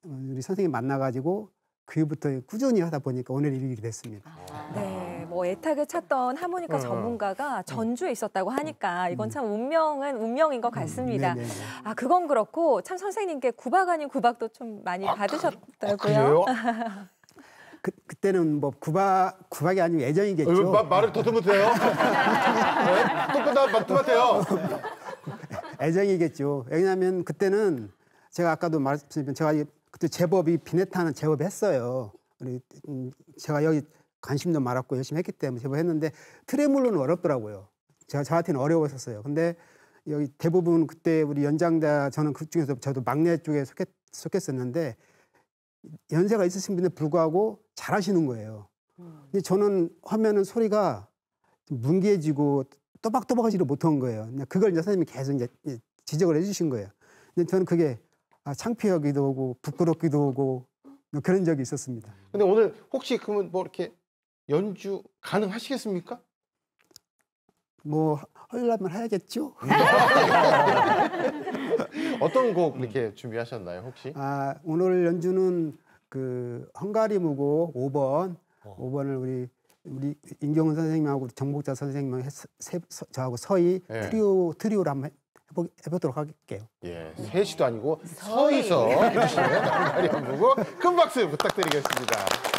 우리 선생님 만나가지고 그부터 꾸준히 하다 보니까 오늘 일 이르게 됐습니다. 아. 네. 뭐 애타게 찾던 하모니카 어. 전문가가 음. 전주에 있었다고 하니까 음. 이건 참 운명은 운명인 것 음, 같습니다. 음, 아 그건 그렇고 참 선생님께 구박 아닌 구박도 좀 많이 아, 받으셨다고요. 아, [LAUGHS] 그, 그때는 뭐 구박 구박이 아니면 애정이겠죠. 어, 마, 말을 더듬으세요. 똑같다 말씀하세요. 애정이겠죠. 왜냐하면 그때는 제가 아까도 말씀드린 제가 그때 제법이 비네타는 제법했어요. 우리 제가 여기 관심도 많았고 열심히 했기 때문에 제법 했는데 트레몰로는 어렵더라고요. 제가 저한테는 어려웠었어요. 근데 여기 대부분 그때 우리 연장자 저는 그쪽에서 저도 막내 쪽에 속했, 속했었는데 연세가 있으신 분에 불구하고 잘하시는 거예요. 음. 근데 저는 하면은 소리가 뭉개지고 또박또박하지도 못한 거예요. 그걸 이제 선생님이 계속 이제 지적을 해주신 거예요. 근데 저는 그게 아, 창피하기도 하고 부끄럽기도 하고 뭐 그런 적이 있었습니다. 근데 오늘 혹시 그러면 뭐 이렇게 연주 가능하시겠습니까? 뭐 하려면 해야겠죠. [LAUGHS] 어떤 곡 음. 이렇게 준비하셨나요, 혹시? 아, 오늘 연주는 그 헝가리 무고 5번, 어. 5번을 우리 우리 임경훈 선생님하고 정복자 선생님하고 세, 서, 저하고 서희 예. 트리오 트리오를 한번 해보, 해보도록 할게요. 예, 네. 셋이도 아니고 서희. 서주시는 헝가리 무고 큰 박수 부탁드리겠습니다.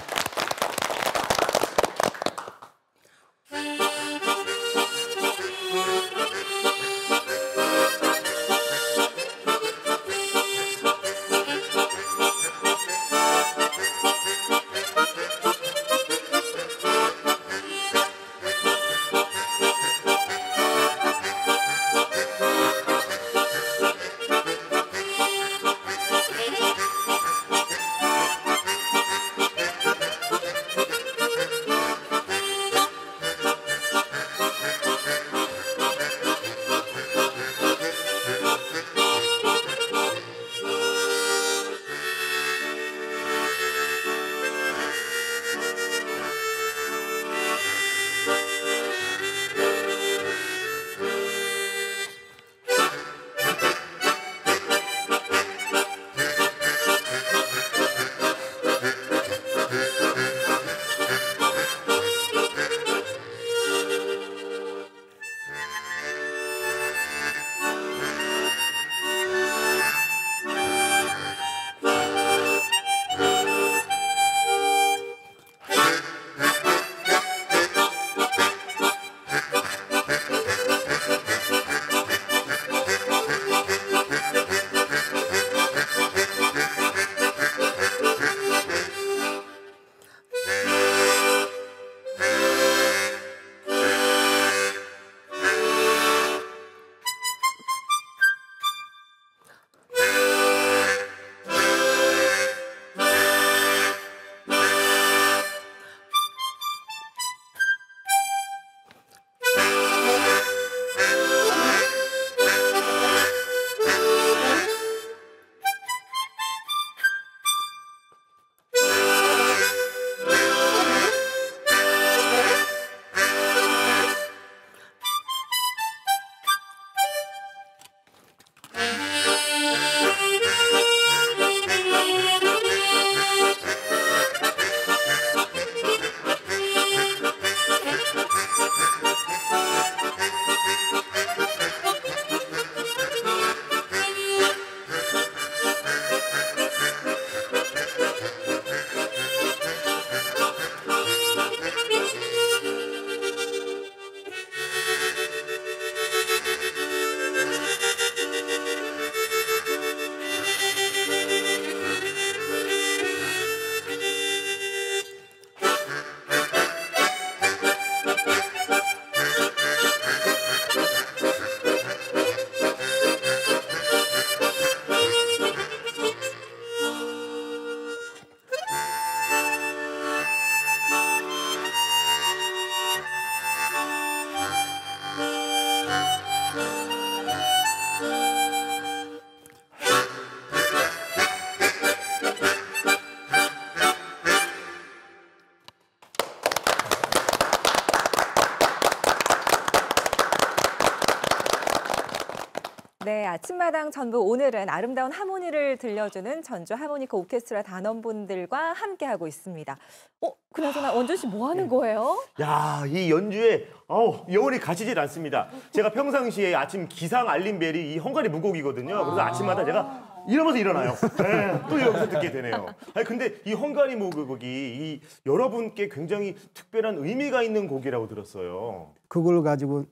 사랑 전부 오늘은 아름다운 하모니를 들려주는 전주 하모니카 오케스트라 단원분들과 함께하고 있습니다. 어, 그나저나 원준 씨뭐 하는 예. 거예요? 야, 이 연주에 아우, 영혼이 가시질 않습니다. 제가 평상시에 아침 기상 알림벨이 이 헝가리 무곡이거든요. 그래서 아. 아침마다 제가 이러면서 일어나요. 네, 또 여기서 듣게 되네요. 아니, 근데 이 헝가리 무곡이 이 여러분께 굉장히 특별한 의미가 있는 곡이라고 들었어요. 그걸 가지고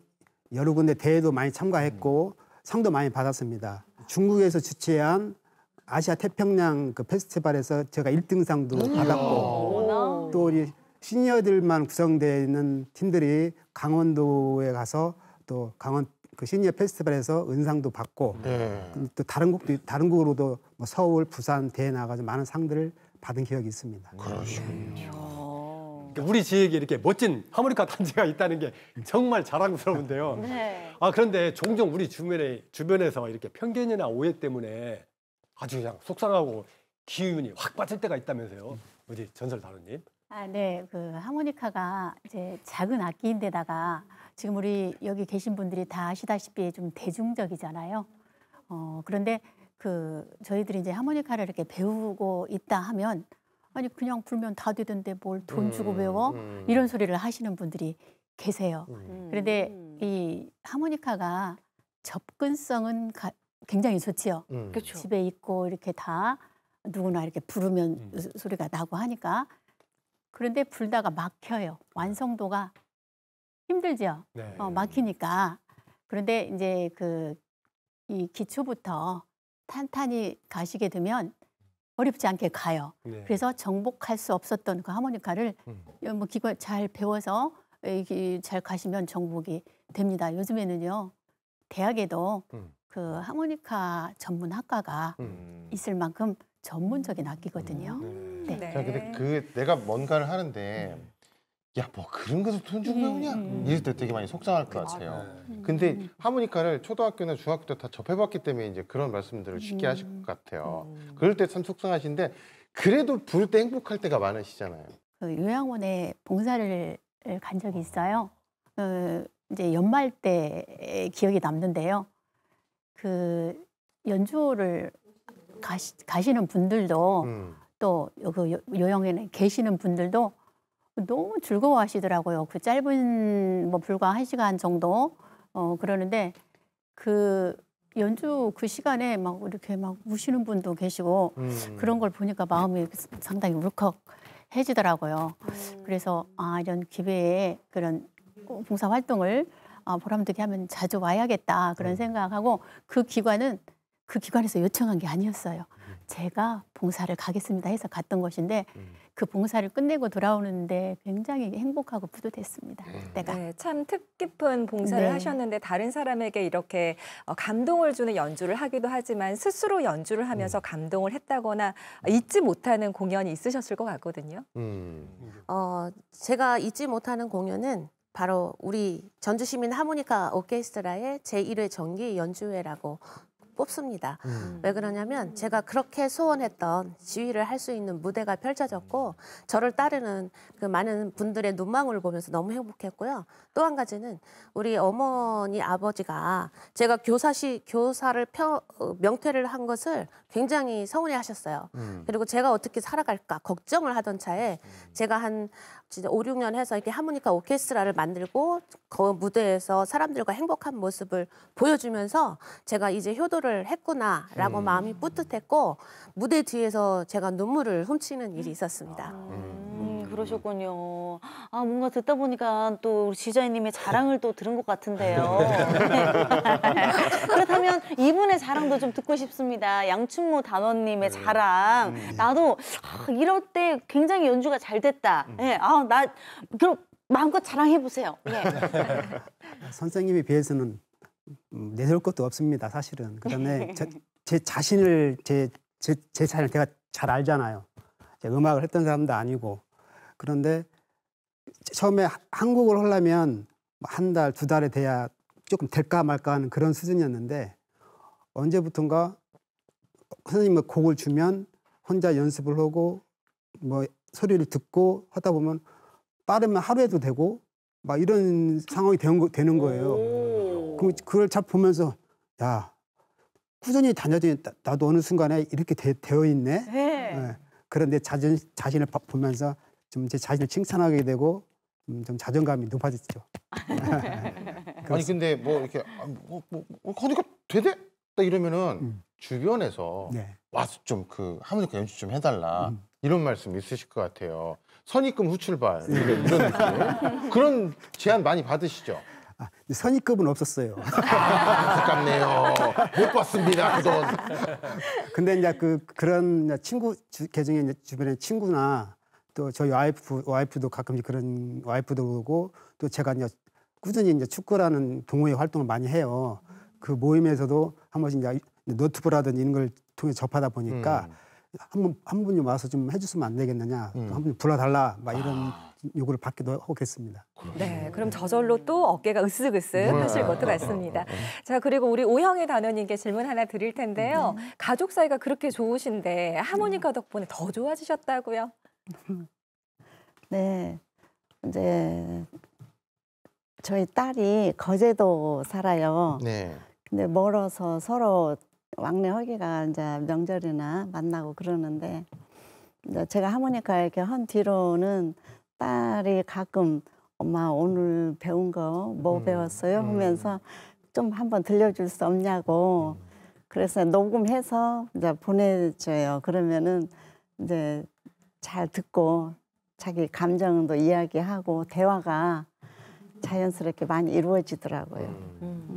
여러 군데 대회도 많이 참가했고 음. 상도 많이 받았습니다. 중국에서 주최한 아시아 태평양 그 페스티벌에서 제가 1등상도 음. 받았고 또 우리 시니어들만 구성되어 있는 팀들이 강원도에 가서 또 강원 그 시니어 페스티벌에서 은상도 받고 네. 또 다른 국도 다른 국으로도 뭐 서울, 부산, 대회 나가서 많은 상들을 받은 기억이 있습니다. 그러시군요. 그러니까 우리 지역에 이렇게 멋진 하모니카 단지가 있다는 게 정말 자랑스러운데요. [LAUGHS] 네. 아 그런데 종종 우리 주변에 주변에서 이렇게 편견이나 오해 때문에 아주 그냥 속상하고 기운이 확 빠질 때가 있다면서요. 어디 전설 다루님? 아, 네. 그 하모니카가 이제 작은 악기인데다가 지금 우리 여기 계신 분들이 다 아시다시피 좀 대중적이잖아요. 어, 그런데 그 저희들이 이제 하모니카를 이렇게 배우고 있다 하면 아니 그냥 불면 다 되던데 뭘 돈 주고 음, 배워 음. 이런 소리를 하시는 분들이 계세요. 음. 그런데 이 하모니카가 접근성은 가, 굉장히 좋지요. 그렇죠. 집에 있고 이렇게 다 누구나 이렇게 부르면 소리가 나고 하니까 그런데 불다가 막혀요. 완성도가 힘들죠. 네. 어, 막히니까. 그런데 이제 그 이 기초부터 탄탄히 가시게 되면 어렵지 않게 가요. 네. 그래서 정복할 수 없었던 그 하모니카를 음. 뭐 기관 잘 배워서 이잘 가시면 정복이 됩니다. 요즘에는요 대학에도 음. 그 하모니카 전문 학과가 음. 있을 만큼 전문적인 악기거든요. 음. 네. 네. 네. 자, 근데 그 내가 뭔가를 하는데 음. 야뭐 그런 것을 돈 주고 음, 배우냐 음. 이럴 때 되게 많이 속상할 것 같아요. 아, 네. 음. 근데 음. 하모니카를 초등학교나 중학교 때 다 접해봤기 때문에 이제 그런 말씀들을 쉽게 음. 하실 것 같아요. 그럴 때 참 속상하신데 그래도 부를 때 행복할 때가 많으시잖아요. 그 요양원에 봉사를 간 적이 어. 있어요. 그 이제 연말 때 기억이 남는데요. 그 연주를 가시, 가시는 분들도 또그 요양원에 계시는 분들도 너무 즐거워하시더라고요. 그 짧은 뭐 불과 한 시간 정도 어 그러는데 그 연주 그 시간에 막 이렇게 막 우시는 분도 계시고 음. 그런 걸 보니까 마음이 상당히 울컥해지더라고요. 음. 그래서 아 이런 기회에 그런 봉사 활동을 아, 보람되게 하면 자주 와야겠다 그런 음. 생각하고 그 기관은 그 기관에서 요청한 게 아니었어요. 제가 봉사를 가겠습니다 해서 갔던 것인데 음. 그 봉사를 끝내고 돌아오는데 굉장히 행복하고 뿌듯했습니다. 네. 그때가 네, 참 뜻깊은 봉사를 네. 하셨는데 다른 사람에게 이렇게 어, 감동을 주는 연주를 하기도 하지만 스스로 연주를 하면서 음. 감동을 했다거나 잊지 못하는 공연이 있으셨을 것 같거든요. 음. 어, 제가 잊지 못하는 공연은 바로 우리 전주시민 하모니카 오케스트라의 제1회 정기 연주회라고 뽑습니다. 음. 왜 그러냐면 제가 그렇게 소원했던 지휘를 할 수 있는 무대가 펼쳐졌고 저를 따르는 그 많은 분들의 눈망울을 보면서 너무 행복했고요. 또 한 가지는 우리 어머니 아버지가 제가 교사시 교사를 펴, 어, 명퇴를 한 것을 굉장히 서운해 하셨어요. 음. 그리고 제가 어떻게 살아갈까 걱정을 하던 차에 음. 제가 한 진짜 5, 6년 해서 이렇게 하모니카 오케스트라를 만들고 그 무대에서 사람들과 행복한 모습을 보여주면서 제가 이제 효도를 했구나라고 음. 마음이 뿌듯했고 무대 뒤에서 제가 눈물을 훔치는 일이 있었습니다. 아, 음. 음, 음, 그러셨군요. 아 뭔가 듣다 보니까 또 우리 지자님의 자랑을 또 들은 것 같은데요. [LAUGHS] [LAUGHS] 그렇다면 이분의 자랑도 좀 듣고 싶습니다. 양춘모 단원님의 음. 자랑. 나도 아, 이럴 때 굉장히 연주가 잘 됐다. 예, 네, 아 어, 나 그럼 마음껏 자랑해 보세요. 예. [LAUGHS] 선생님에 비해서는 내세울 것도 없습니다. 사실은 그다음에 [LAUGHS] 제, 제 자신을 제제제 자신을 제가 잘 알잖아요. 제가 음악을 했던 사람도 아니고 그런데 처음에 한국을 하려면 뭐 한 달, 두 달에 돼야 조금 될까 말까 하는 그런 수준이었는데 언제부턴가 선생님의 곡을 주면 혼자 연습을 하고 뭐 소리를 듣고 하다 보면 빠르면 하루에도 되고 막 이런 상황이 거, 되는 거예요. 그, 그걸 참 보면서 야 꾸준히 다녀더니 나도 어느 순간에 이렇게 되, 어 있네. 네. 예. 그런데 자신, 자신을 보면서 좀 제 자신을 칭찬하게 되고 음, 좀 자존감이 높아졌죠. [LAUGHS] 아니 근데 뭐 이렇게 아, 뭐, 뭐, 뭐 하니까 되대? 딱 이러면은 음. 주변에서 네. 와서 좀 그하면서카 그 연주 좀 해달라. 음. 이런 말씀 있으실 것 같아요. 선입금 후출발 예. 이런 느낌. 그런 제안 많이 받으시죠? 아, 선입금은 없었어요. 아깝네요. 못 봤습니다. 그돈 근데 이제 그 그런 친구 주, 계정에 이제 주변에 친구나 또 저희 와이프 와이프도 가끔씩 그런 와이프도 오고 또 제가 이제 꾸준히 이제 축구라는 동호회 활동을 많이 해요. 그 모임에서도 한 번씩 이제 노트북라든지 이런 걸 통해 접하다 보니까 음. 한분 한 분이 와서 좀해주으면안 되겠느냐, 음. 한 분이 불러달라 막 아. 이런 아. 요구를 받기도 하고했습니다 네, 그럼 저절로 또 어깨가 으쓱으쓱 네. 하실 것도 같습니다. 네. 자, 그리고 우리 오형의 단원님께 질문 하나 드릴 텐데요. 음. 가족 사이가 그렇게 좋으신데 하모니카 덕분에 더 좋아지셨다고요? [LAUGHS] 네, 이제 저희 딸이 거제도 살아요. 네. 근데 멀어서 서로 왕래 허기가 이제 명절이나 만나고 그러는데 이제 제가 하모니카 이렇게 헌 뒤로는 딸이 가끔 엄마 오늘 배운 거뭐 음, 배웠어요 음. 하면서 좀 한번 들려줄 수 없냐고 그래서 녹음해서 이제 보내줘요. 그러면은 이제 잘 듣고 자기 감정도 이야기하고 대화가 자연스럽게 많이 이루어지더라고요. 음. 음. 음.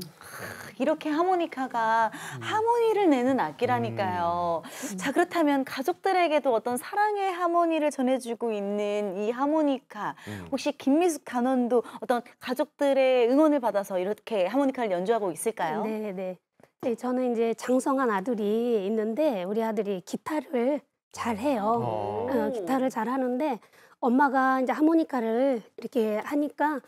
이렇게 하모니카가 음. 하모니를 내는 악기라니까요. 음. 자 그렇다면 가족들에게도 어떤 사랑의 하모니를 전해주고 있는 이 하모니카 음. 혹시 김미숙 단원도 어떤 가족들의 응원을 받아서 이렇게 하모니카를 연주하고 있을까요? 네네. 네. 네, 저는 이제 장성한 아들이 있는데 우리 아들이 기타를 잘 해요. 어. 어, 기타를 잘 하는데 엄마가 이제 하모니카를 이렇게 하니까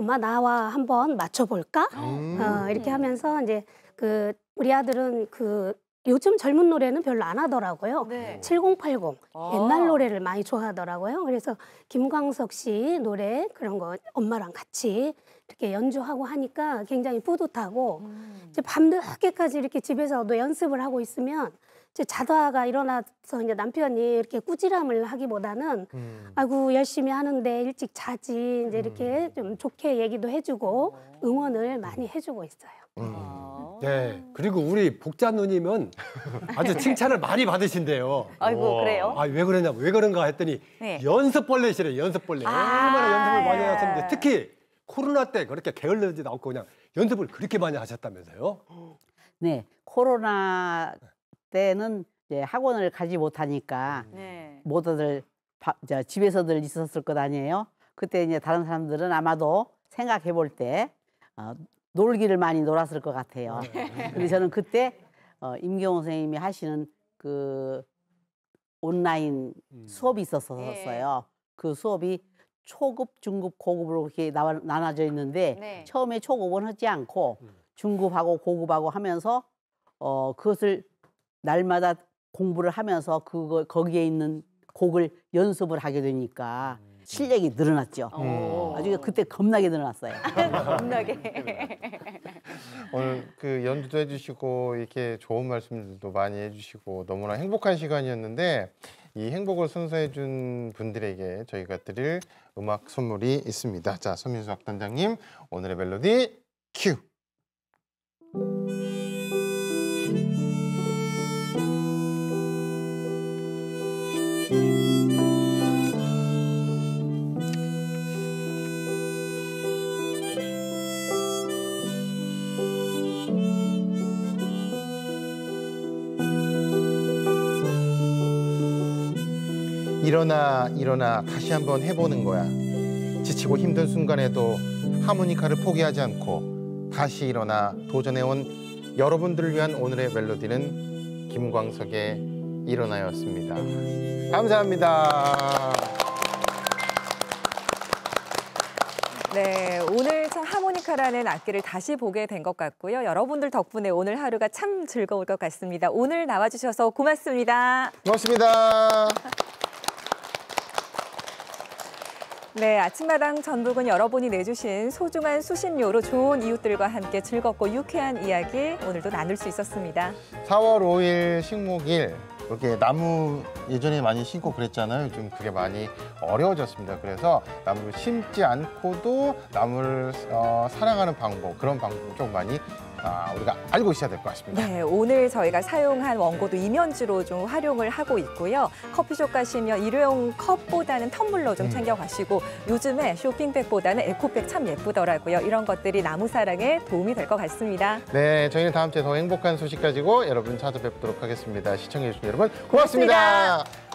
엄마 나와 한번 맞춰볼까? 음. 어, 이렇게 하면서 이제 그 우리 아들은 그 요즘 젊은 노래는 별로 안 하더라고요. 네. 7080 아. 옛날 노래를 많이 좋아하더라고요. 그래서 김광석 씨 노래 그런 거 엄마랑 같이 이렇게 연주하고 하니까 굉장히 뿌듯하고 음. 이제 밤늦게까지 이렇게 집에서도 연습을 하고 있으면 이제 자다가 일어나서 이제 남편이 이렇게 꾸지람을 하기보다는 음. 아이고 열심히 하는데 일찍 자지 이제 이렇게 음. 좀 좋게 얘기도 해주고 어. 응원을 음. 많이 해주고 있어요. 음. 아. 네. 그리고 우리 복자 누님은 아주 칭찬을 많이 받으신대요. 아이고 우와. 그래요? 아 왜 그러냐, 왜 그런가 했더니 네. 연습벌레시래 연습벌레. 아 얼마나 연습을 많이 하셨는데 네. 특히 코로나 때 그렇게 게을러지도 않고 그냥 연습을 그렇게 많이 하셨다면서요? 네, 코로나 때는 이제 학원을 가지 못하니까 네. 모두들 바, 저, 집에서들 있었을 것 아니에요. 그때 이제 다른 사람들은 아마도 생각해 볼때 어, 놀기를 많이 놀았을 것 같아요. 네. 근데 저는 그때 어, 임경호 선생님이 하시는 그 온라인 음. 수업이 있었었어요. 네. 그 수업이 초급, 중급, 고급으로 이렇게 나, 나눠져 있는데 네. 처음에 초급은 하지 않고 음. 중급하고 고급하고 하면서 어, 그것을 날마다 공부를 하면서 그거 거기에 있는 곡을 연습을 하게 되니까 음. 실력이 늘어났죠. 어. 아주 그때 겁나게 늘어났어요. [LAUGHS] 겁나게. [LAUGHS] 오늘 그 연주도 해주시고 이렇게 좋은 말씀들도 많이 해주시고 너무나 행복한 시간이었는데 이 행복을 선사해준 분들에게 저희가 드릴 음악 선물이 있습니다. 자, 손민수학단장님 오늘의 멜로디 큐. 일어나 일어나 다시 한번 해보는 거야. 지치고 힘든 순간에도 하모니카를 포기하지 않고 다시 일어나 도전해온 여러분들을 위한 오늘의 멜로디는 김광석의 일어나였습니다. 감사합니다. 네, 오늘 참 하모니카라는 악기를 다시 보게 된 것 같고요. 여러분들 덕분에 오늘 하루가 참 즐거울 것 같습니다. 오늘 나와주셔서 고맙습니다. 고맙습니다. 네, 아침마당 전북은 여러분이 내주신 소중한 수신료로 좋은 이웃들과 함께 즐겁고 유쾌한 이야기 오늘도 나눌 수 있었습니다. 4월 5일 식목일 이렇게 나무 예전에 많이 심고 그랬잖아요. 요즘 그게 많이 어려워졌습니다. 그래서 나무를 심지 않고도 나무를 어, 사랑하는 방법 그런 방법 좀 많이 아, 우리가 알고 있어야 될 것 같습니다. 네, 오늘 저희가 사용한 원고도 이면지로 좀 활용을 하고 있고요. 커피숍 가시면 일회용 컵보다는 텀블러 좀 음. 챙겨 가시고 요즘에 쇼핑백보다는 에코백 참 예쁘더라고요. 이런 것들이 나무사랑에 도움이 될 것 같습니다. 네, 저희는 다음 주에 더 행복한 소식 가지고 여러분 찾아뵙도록 하겠습니다. 시청해주신 여러분 고맙습니다. 고맙습니다.